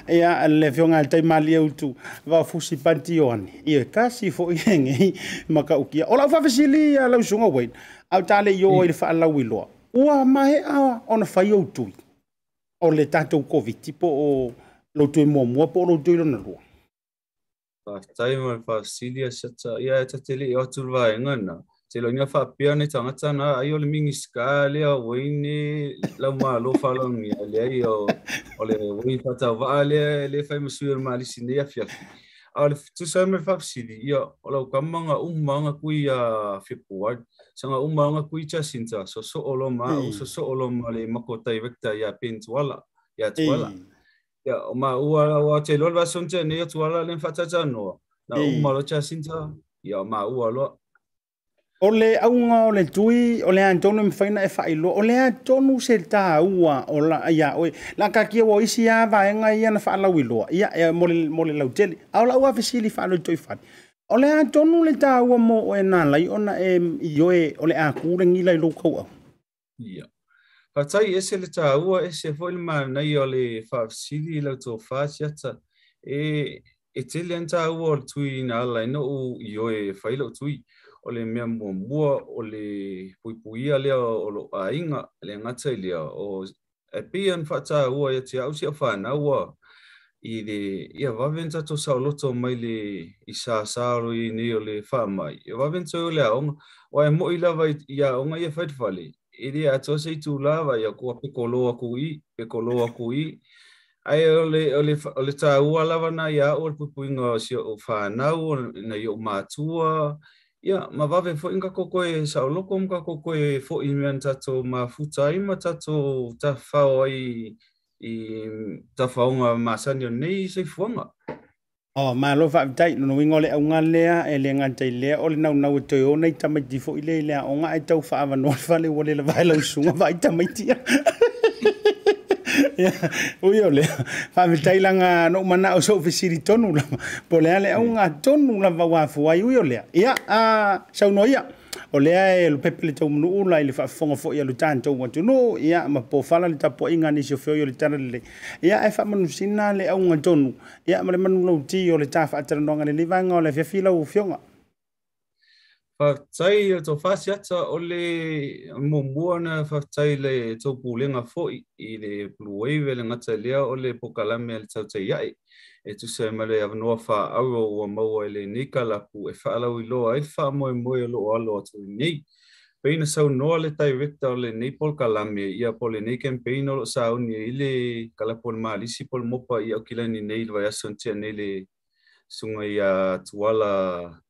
B: ia le feoga mali taimalia utu vaofusi pantio ane ia kasi foʻi <laughs> egei ma kaukia o lau faafesili ia lausuga uaina au taleio ai le faalau iloa ua maeʻa ona fai outui o le tatou koviti po o loutui muamua po o loutui lona lua
A: faataimal faasili asata ia e tatele i atu vaega na te loina faapea nei tagata na ai o le migiska lo auai ne laumālo faalaugia leai o le auai faatauvaa lea le faimasui o le malisi nei afiafi a le tusa me faafasili ia o laukama ga umaaga kui a februari sa ga umaaga kui jacinta soso'o loma au hmm. soso'o loma le makotai vekta iā penituala iā tuala mm. ya dạ, ma ua ua te lo va son te ne tu ala len fata ta no na u ma lo cha sinta ya ma ua lo ole
B: aunga ole tui ole antonu me faina e fai lo ole antonu se ta ua ola ya oi la ka kia wo isi ya va nga ia na fa la wi lo ya e mole mole la tele ala ua fesili fa lo toi fa ole antonu le ta ua mo e na lai ona e ioe ole a kurengi lai lo kau au
A: ya yeah. Fatai ese le tā ua, ese fo ili maa nei o le whaafsiri i lau tō whaasi ata. E, e te le anta ua o le tui ina ala ino u i o e whaila o tui. O le mea mua mua, o le puipuia lea o lo a inga, le ngata i lea. O e pia an whaata ua ia te au si a whaana ua. I le, ia wawenta tō sao loto mai le i sā sāro i ne o le whaamai. Ia wawenta ua le aonga, o e mo i lava i aonga i a whaitwhali. Ia e dia to se tu la va ya ko pe kolo ku i pe kolo ku i ai ole ole ole ta u ala va na ya o pu pu ngo si o fa na u na yo ma ya ma va fo inga koko e sa lo kom ka koko e fo i me an ta to ma fu ta i ta to i ta fa ma sa ni nei se fo oh,
B: ma lo fa tai no wi ngole au nga lea e le nga tai le o le nau nau e to yo nei ta mai difo ile le o nga ai e tau fa ava no fa le wole le vai lo su nga vai ta mai tia o yo le fa mi tai la nga no mana o so fi siri tonu la po le ale au nga tonu la va wa fu ai yo le ya a sa no ya o lea e lo pepe le tau munu ula i e le fonga fo lo alu tau watu no ia ma po fala le tapo inga ni o feo i le tana le ia e whamanu sina le au ngā tonu ia ma le manu lau ti o le tā whaatara noanga le liwanga o le fiafila u fionga
A: whaftai o tō whasi ata o le mō mōana whaftai le tō pūlenga fō i, i le Blue Wave le ngata lea o le pokalame le tau te iai. E tu se mele a wanoa wha au o ua maua i e le nika lapu e wha alau i loa e wha moe moe o loa alo atu i nei. Peina sau noa le tai rekta o le nei pokalame i a pole nei kempeina o sa auni e i le kalapu le maalisi pole mopa i au kilani nei lwa yasantia nei le sunga i a tuala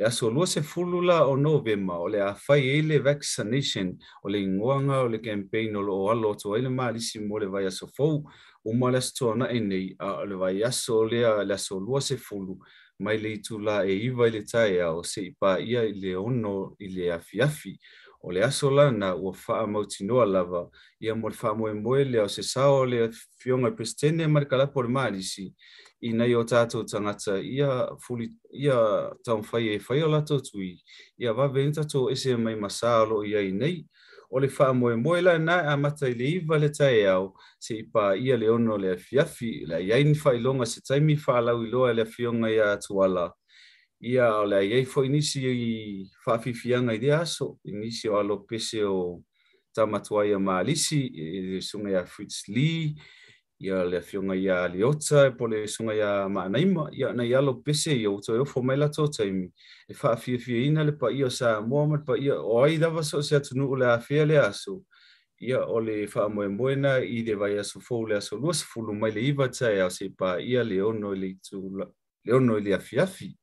A: ia solua fulula o novema o le afai ai le vaccination o le igoaga o le campaign o loo alo atou ai le malisi mo le vaiaso fou uma le asotoanaʻi nei a o le vaiaso lea le asolua sefulu mai le itula e iva i le taea o seʻi paia i le ono i le afiafi o le aso lana ua faamautinoa lava ia mo le faamoemoe lea o se sao le fioga e pesetene le kalapo i nei o tātou tangata ia, fuli, ia taun whai e fai o latou tui. Ia wawe ni tātou ese mai masalo ia i nei, o le wha moe moe la na a mata i le iwa le tae au, se i pā ia le ono le afiafi, la iai ni wha ilonga se taimi wha lau iloa le afionga ia atuala. Ia o le iai fo inisi i whaafifianga i de aso, inisi o pese o tamatuai a malisi e sunga ia Fritz Lee, ia le afioga ia aliota e po le suga ia maanaima ia na ia lo pese ia outou yo e ofo mai latou taimi e ina le pa o sa ma pa paia o ai lava so se se atunuu le afea le aso ia o le faamoemoena i le vaiaso fou le aso luasefulu mai le iva tae ao se ia le ono i le itu le ono i a afiafi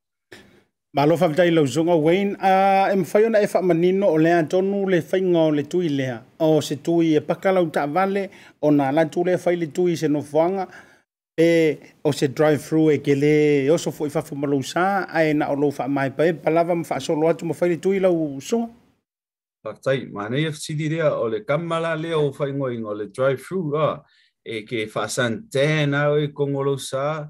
B: Malofa vitai lau zonga Wayne a ona e fa manino o le fainga o le tui lea o se tui e pakalau ta vale o la tu le le tui se no fanga e o se drive through e gele. le o so fa ai na o lo fa mai pa palava fa lo atu le tui lau zonga
A: e rea kamala drive through e ke fa e sa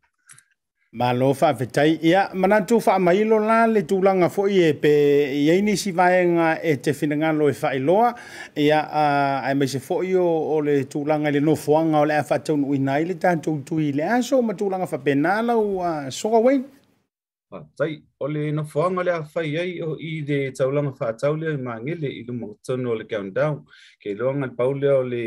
A: Ma lo fa fetai ia
B: manatu fa mailo la le tulanga fo e i pe ye ni si vaenga e te finanga lo e fai ia a uh, ai me se fo io o le tulanga le no foanga o le fa tonu i nai le tantu tu i le aso ma tulanga fa penala o uh, soga wen
A: tai ole no fuanga le fai ai o i de taulanga fa taule mangele i lu motono le count down ke le paule ole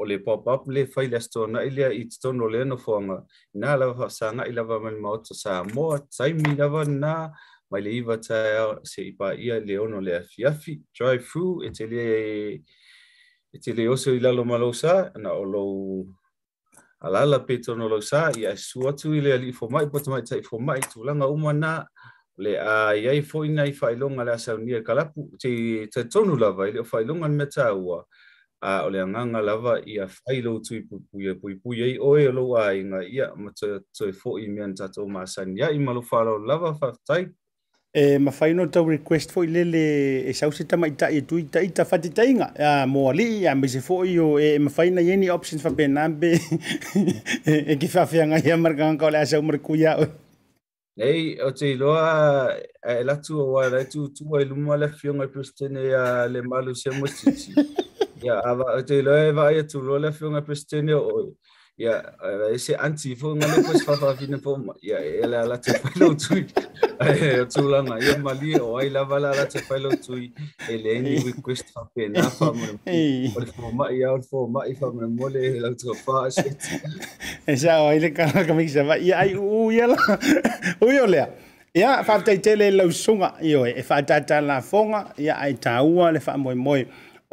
A: ole pop up le fai le stona ile i stono le no fuanga na la fa sanga ile va mal mot sa mo tai mi la va na mai le iva ta se i pa ia le ono le afi. drive through etele etele oso i la lo malosa na o lo alala pe tono lo sa ia su atu ile ali fo mai pato mai tai fo mai tu langa uma na le a ia i fo ina i fa ilonga la sa unia kalapu te te tonu lava ile fa ilonga me ta ua a ole nganga lava ia fa ilo tu i pupu pui pui ai oe lo ai nga ia ma te te fo i mian ta to ma sa ia i malu fa lava fa
B: e mawhaino tau request fo i lele e sausi tama i ta i tui ta fati ta whati tainga a moa li a mese fo i o e mawhaina i any options fa penambe <laughs> e ki whawhianga i amarkanga ka ole a sau markuia o
A: Nei, o te iloa e latu o wā raitu tua i luma le fionga i Pristine a le malu se mositi. Ia, o te iloa e wā i atu rola fionga Pristine o ya ese anti fo ngale pues fa fa fina po ya ela la te pelo tui tulanga ya mali o ai la bala la te pelo tui ele any request fa pena fa mo por fo ma ya or fo ma fa mo mole la tu fa shit
B: esa o ile ka ka mi se va ya ai u ya la u yo le ya fa te tele lo sunga yo e fa tata la fonga ja, ai taua le fa mo mo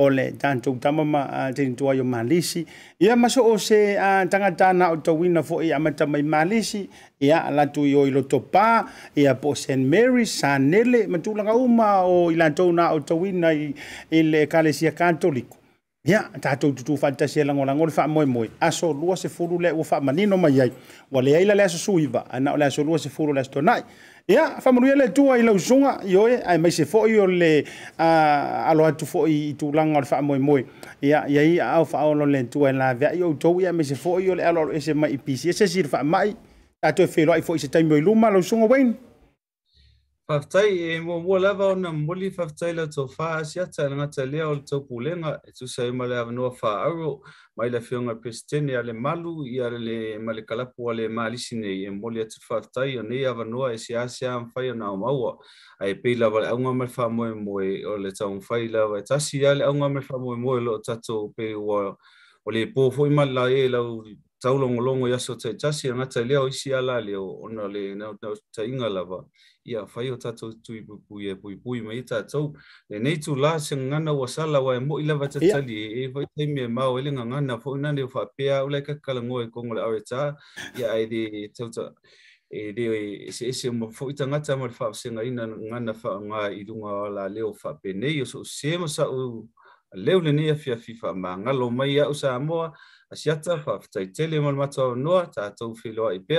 B: ole le tātou tamama a te yo malisi. Ia maso o se uh, tangata na o tawina fo i mata mai malisi, ia latu i o ilo topa, ia po sen Mary, Sanele, matulanga uma o i na o tawina i, le kalesia katoliko. Ia, tatou tutu whantasia lango lango le faamoemoe Aso lua se le ua faamanino mai ai. ua leai lale le aso suiva, ana o le aso lua se le asotonai ia whamanuia le tua i lausuga i oe ae maise foʻi o le alo atu foʻi i tulaga o le faamoemoe ia iai aau faaolo le tua e laveaʻi outou ia maise foʻi o le aloalo ese mai i pcs sile faamaʻi tatou e feloaʻi foʻi se taimi o i luma lausuga waini
A: Faftai e mo mo lava ona moli faftai la tofa asia ta e na ta e le ol to pulenga e tu sai e ma le avno fa aro mai le fiona pristin ya le malu ya le male kala po le mali sine e moli at faftai ya ne avno e si asia am fai na o mau ai pe la vale un amal famo e mo e o le tsa un fai la va ta si ya le un amal famo e mo lo tsa to pe wa o le po fo mal la e la tsa longo longo ya so tsa si na ta le o si ala le o na le na ta inga la va ia fai o tatou tui pupui e puipui mai i tatou e nei tulā se gagana ua sala ua e moʻi lava tatali e fai taimi e mao ele gagana foʻi na leu faapea ulai kakalagoa e kogo le au e tā ia e le tauta e le ese ese mo foi tanga tama le fa senga ina ngana fa nga ilunga la leo fa pene yo so sema sa o leo le ne fia fifa ma nga lo mai ya usa mo asiata fa tele mal mato no ta to filo i pe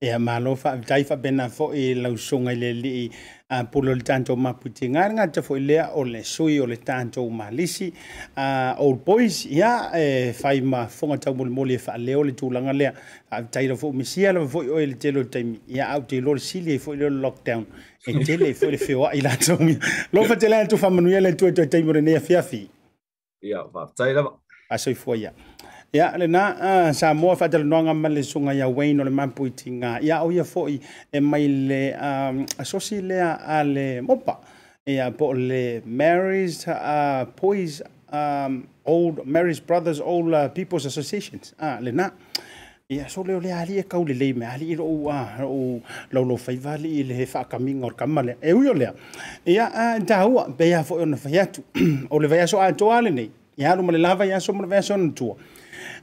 A: ya malo fa dai fa bena fo
B: e lau songa le li a pulo le tanto ma puti ngar nga te fo le o le sui o le tanto ma lisi a old boys ya e fa ma fo nga tau mo e le fa le o le tulanga le a dai fo mi si ala fo o le telo te mi ya au te lor si le fo le lockdown e te e le fo le fo ila to mi lo fa te le tu fa manuele tu te te mo le ne fiafi
A: ya va tai la va a sui fo ya yeah.
B: ia fa samoa faatalanoaga nga le suga ia wayne o le mapuitiga ia o ia foʻi e mai le asosi lea a le mopa ia e po o le marys uh, poise um, old marys brothers old uh, people's associations le lenā ia so leo le ali e kau lelei ali alii loʻu a loʻu laulau faiva alii le faakamiga e e <clears throat> o le kama lea e ui o lea ia tāua pe ia foʻi ona fai atu o le vaiaso atoa lenei ia alu ma le lava ia so ma le vaiaso ona tua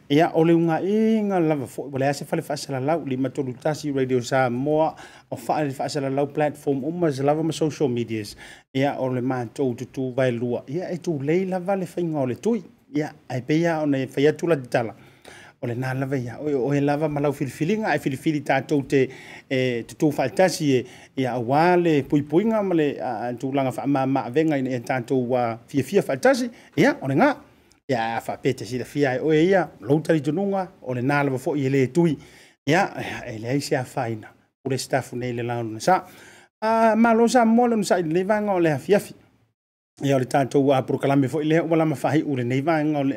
B: Ya o inga unga e nga lava fo wala se fale fasala lau li tolu tasi radio sa mo o fale la lau platform o ma lava ma social medias ya ole ma to to to vai lua ya e tu le va le fa inga ole tui ya ai pe ya ona fa e ya tu la ditala ole na lava ya o e lava ma lau filinga ai filifili to te e to fale tasi e ia pui pui nga ma le tu langa fa ma ma venga ina e wa fi fi fale tasi ya ole nga ya fa pete si fi ai o ia e lo tari tununga o le nala fo e e i le tui ya ele ai sia faina o le staff ne le lanu sa a ma lo sa mo le sa le vanga o le fiafi ia o le tatou a proklame fo i le wala ma fai ure nei vanga o le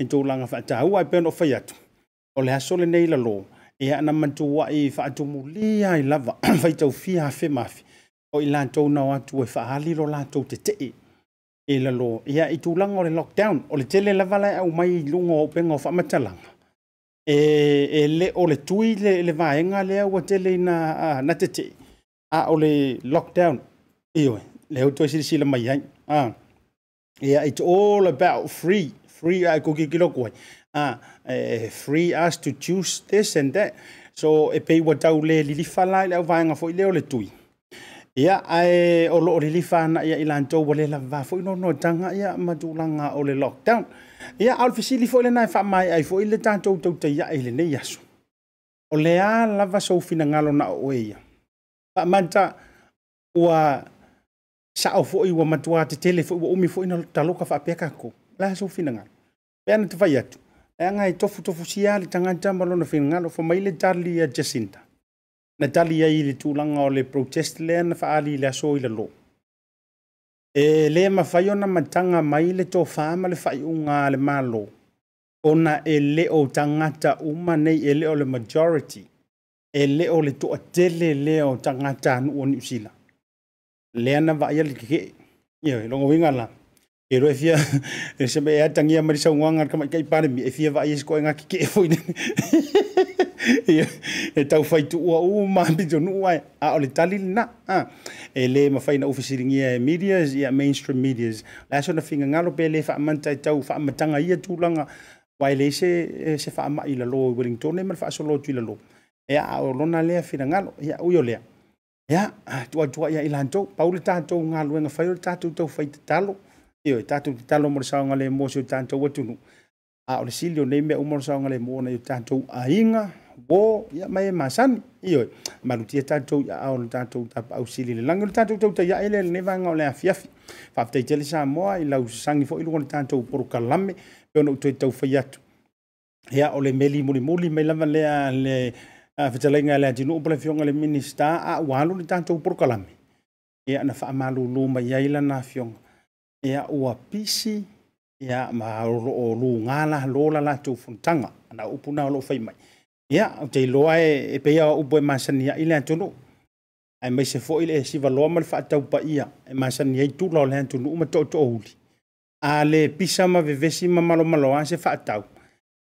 B: e tou langa fa ta ua i peno fai atu o le aso le nei la lo ia na mantu wa i fa atu mu li ai lava fai tau fi hafe mafi o i lantou na o atu e fa halilo lantou te te e lo ya i tulaga o le lockdown o le tele lava lae au mai lungo o upega o faamatalaga e e le o le tui le le vaega lea ua tele ina na tetee a o le lockdown iyo le au toe lama mai ai uh. yeah, it's all about free free a ko kikiloko ai ah free us to choose this and that so e pei wa tau le lilifa lai le au vaega foʻi lea o le tui ia ai o loo lili whāna ia i lantou wale la ino no tanga ia matulanga o le lockdown. Ia al fisili fo le nai mai ai fo ile le tātou tau te ia i le nei yasu. O le a lava sofina ngalo na o e ia. Whamanta ua sao fo iwa matua te tele fo iwa umi fo ino taloka whapeka ko. La sofina ngalo. Pena te whai atu. Ea ngai tofu tofu li tanganta malona whina ngalo fo maile tali ia Jacinta na tali ai le tulaga o le protest na faali i le aso i lalo e lē mafai ona matanga mai le tofā ma le unga le mālō ona e le o tangata uma nei e le o le majority e le o le tele le o tangata anuu o usila. Le na le kike. ia <laughs> e logauiga la e loe fia e sema e atagia ma le sauaga le kamaʻikai mi. e fia se <laughs> <laughs> ia e tau fai tu ua <laughs> e ma le tali na e le ma fai na e medias ia mainstream medias e, la so na finga ngalo pe le fa manta tau fa matanga ia tulanga wai le se se fa ma lo Wellington e ma fa so lo tu lo e a o lona le fina ngalo e ia u yo le ia tu tu ia ila nto paul ta ngalo fai ta tu to fai talo ia ta tu talo mo sa ngale mo so ta to watu a o le o nei me ngale mo na ta to ainga wō ya mai masan iyo e masani to ya on ta to ta ausili le lagi o to tatou tautaia ai lea lenei vaega o fa afiafi jeli sa moa i lausasagi foʻi luga le tatou porokalame pe ona utoe to atu ia ya ole meli muli muli mai lava le le fetalaiga e le atinuu po le walu ta to aua kalame ya na fa malu lu ma ya ila na fioga ya ua pisi ya ma o loo lugā la lo la latou fonotaga na upuna lo loo fai mai ia o te iloa e, e peia o upo e masani ai le antunu ae maise foʻi le e sivaloa ma le faataupaia e masani ai tula o le antunuu ma toʻotoʻouli a le pisa ma vevesi ma malomaloa se faatau e,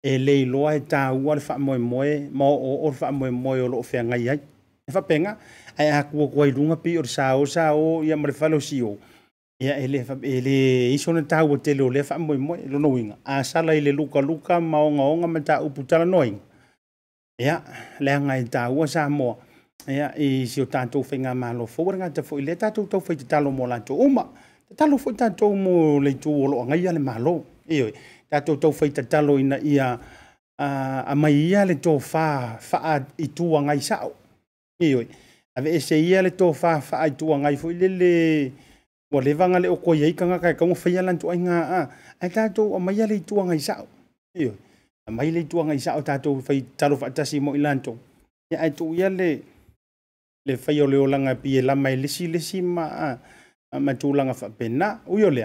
B: e, e, e le iloa e tāua le faamoemoe ma o oo le faamoemoe o loo feagai ai e faapega ae akuakuailuga pei o le sa o sa o ia ma le falosio ia ele ele iso na tau tele o le fa mo mo lo no winga a sala ile luka luka maonga onga mata uputala noinga ia le agai tāua sa moa ia i sio tatou faiga malofo ua lagata foʻi lea tatou taufai tatalo mo latou uma tatalo foʻi tatou mo le itu o loo agaia le malo ioe tatou taufai tatalo ina ia amai ia le tofā faaituagai saʻo ioe ave ese ia le tofā faaituagai foʻi le le ua le vaga le o koiai kagakaekauga faia lanatuaiga a ae tatou amai ia le ituagai saʻo ioe ไม่เลยตัวงไ้สาวตาตัวไฟตาลูกฟ้าจะสีมอิลันจงยังไอตัวยันเลยเลยไฟโอเลโอลังไอปีเลไม่เลยสิเลยสิมาอ่ะมาจูลังไอฟ้าเป็นนะอุยโอเลย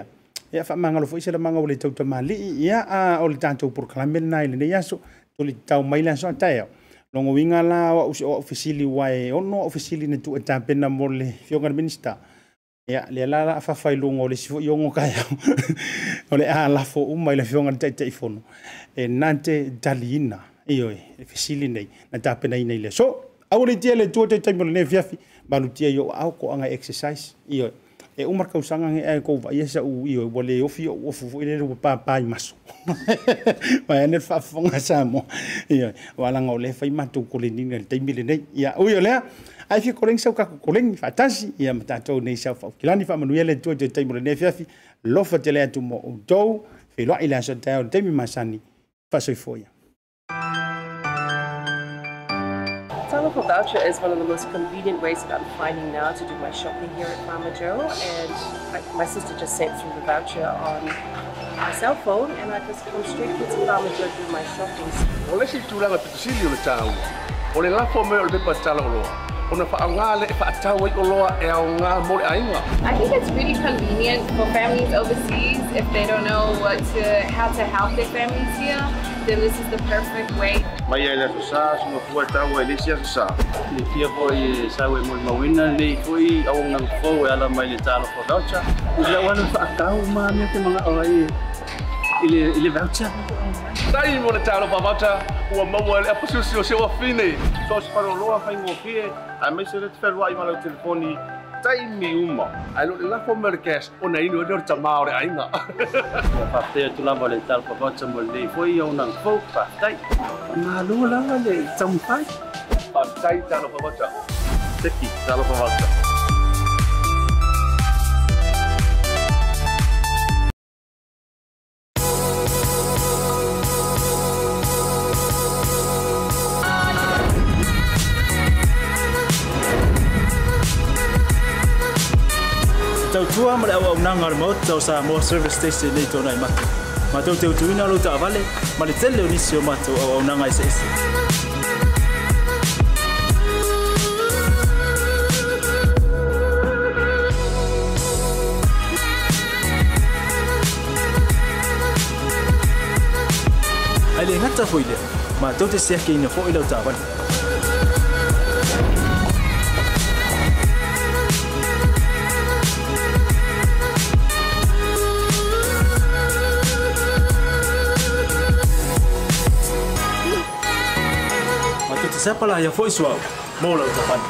B: ยังฟ้ามังลูกฟ้าเสร็จมังลูเลยจูดมาลียังอ่ะเอาลิตาจูปุ่นคลามเป็นนายเลยเนี่ยสุตุลิตาวไม่เล่นสัตว์ใจอ่ะลงวิ่งอะไรว่าอุศออฟฟิศลีวายอ๋อโนออฟฟิศลีเนี่ยจูอาจารย์เป็นน้ำมันเลยฟิโอการ์มินสตา ia le la la fafailuga o le sifoʻi kaeau <laughs> o le a lafo uma i le fioga le taʻitaʻifono e na te taliina ioe e, e fesili nei na tapenai nei le so aua leitia le tua taitaimi o lenei afiafi malutia i o aokoaga exercise ioe e o marka usanga nge ai ko vai sa u i o le fi o fu ile ro pa pa i ma <laughs> ene fa fonga sa mo ia wala ngo le fa i matu ko le ni le te mile nei ia o yo le ai fi ko lenga ka ko lenga fa tasi ia mata to nei sa fa kilani fa manu ele to te te mile nei fa fi lo fa tele atu mo do fe lo ila sa te o te mi masani fa so foia local voucher is one of the most convenient ways that I'm finding now to do my shopping here at Farmer Joe. And I, my sister just sent through the voucher
C: on my cell phone and I just come straight to Farmer Joe do my shopping
B: ona o loa e ngā ainga.
C: I think it's really convenient for families overseas
B: if they don't know what to, how to help their families here then this is the perfect way. Mai ai la sa so fua e sa. Ni kia po sa we mo mawina ni fui au ngang e ala mai le voucher.
C: Ni la fa tau ma me te manga oi. voucher. mo le talo fa voucher
B: ua mau le paroloa fai ngofie amesy rety fialoa'i malao telefoni taimi uma ae lo'ole lafo melekas ona ini ole ole tamao le aiga
C: faapetai atu lava le talapavata ma lenei foi aunaga fou
B: faapetai malua lava le taumafai
C: faapetai talapavata teki talapavata tàu thua mà đậu ông năng ngồi mốt tàu sa mô service station này tàu này mặt mà tôi tàu túi nó lưu tạo vale mà để tết lưu đi siêu mà tàu ông năng ngày sẽ Hãy subscribe cho kênh Ghiền Mì Gõ Để không bỏ lỡ những video hấp dẫn sepala ia foʻi suau mo lau tapani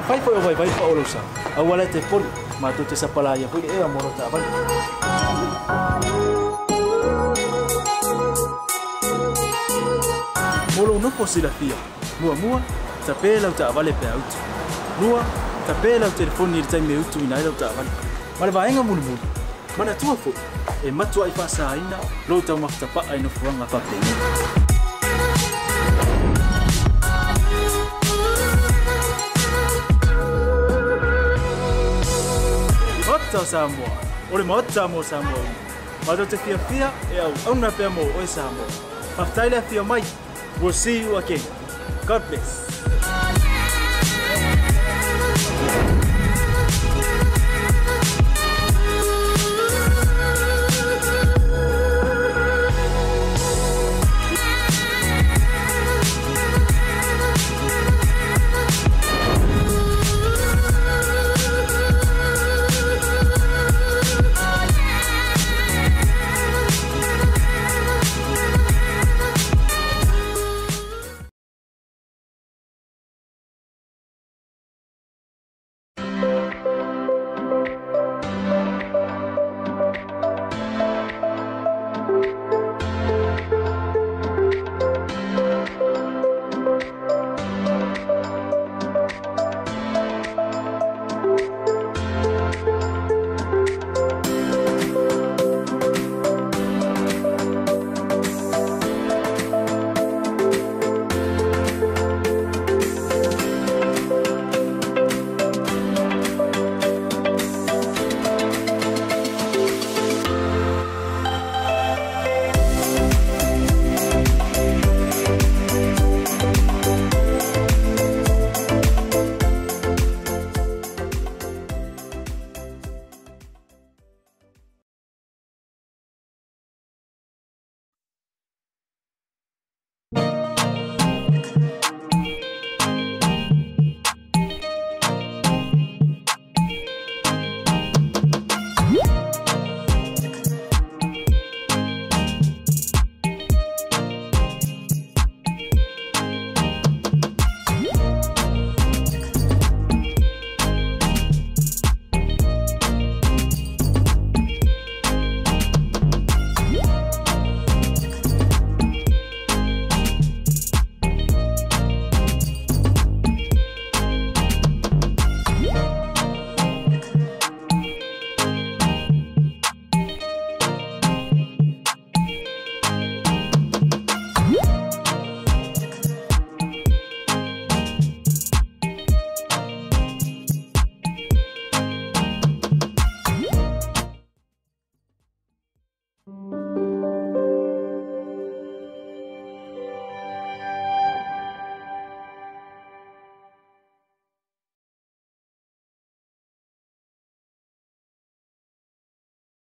C: afai foʻi o vaivai faʻolousa aua lē te poni matou te sapala ia foʻi leʻea mo lau taavali mo lou nopo silafia muamua tapē lau taavale pea utu lua tapē lau telefoni i le taimi e utu ina ai lau taavali ma le vaega mulimuli ma le atua foʻi e matua i whasaina lou tau mafta paa i nofuanga papeina. Ota Samoa, ore ma mo Samoa ina. Mato te fia fia e au au na pia mo oi Samoa. Mafta ile a fia mai, we'll see you again. God bless.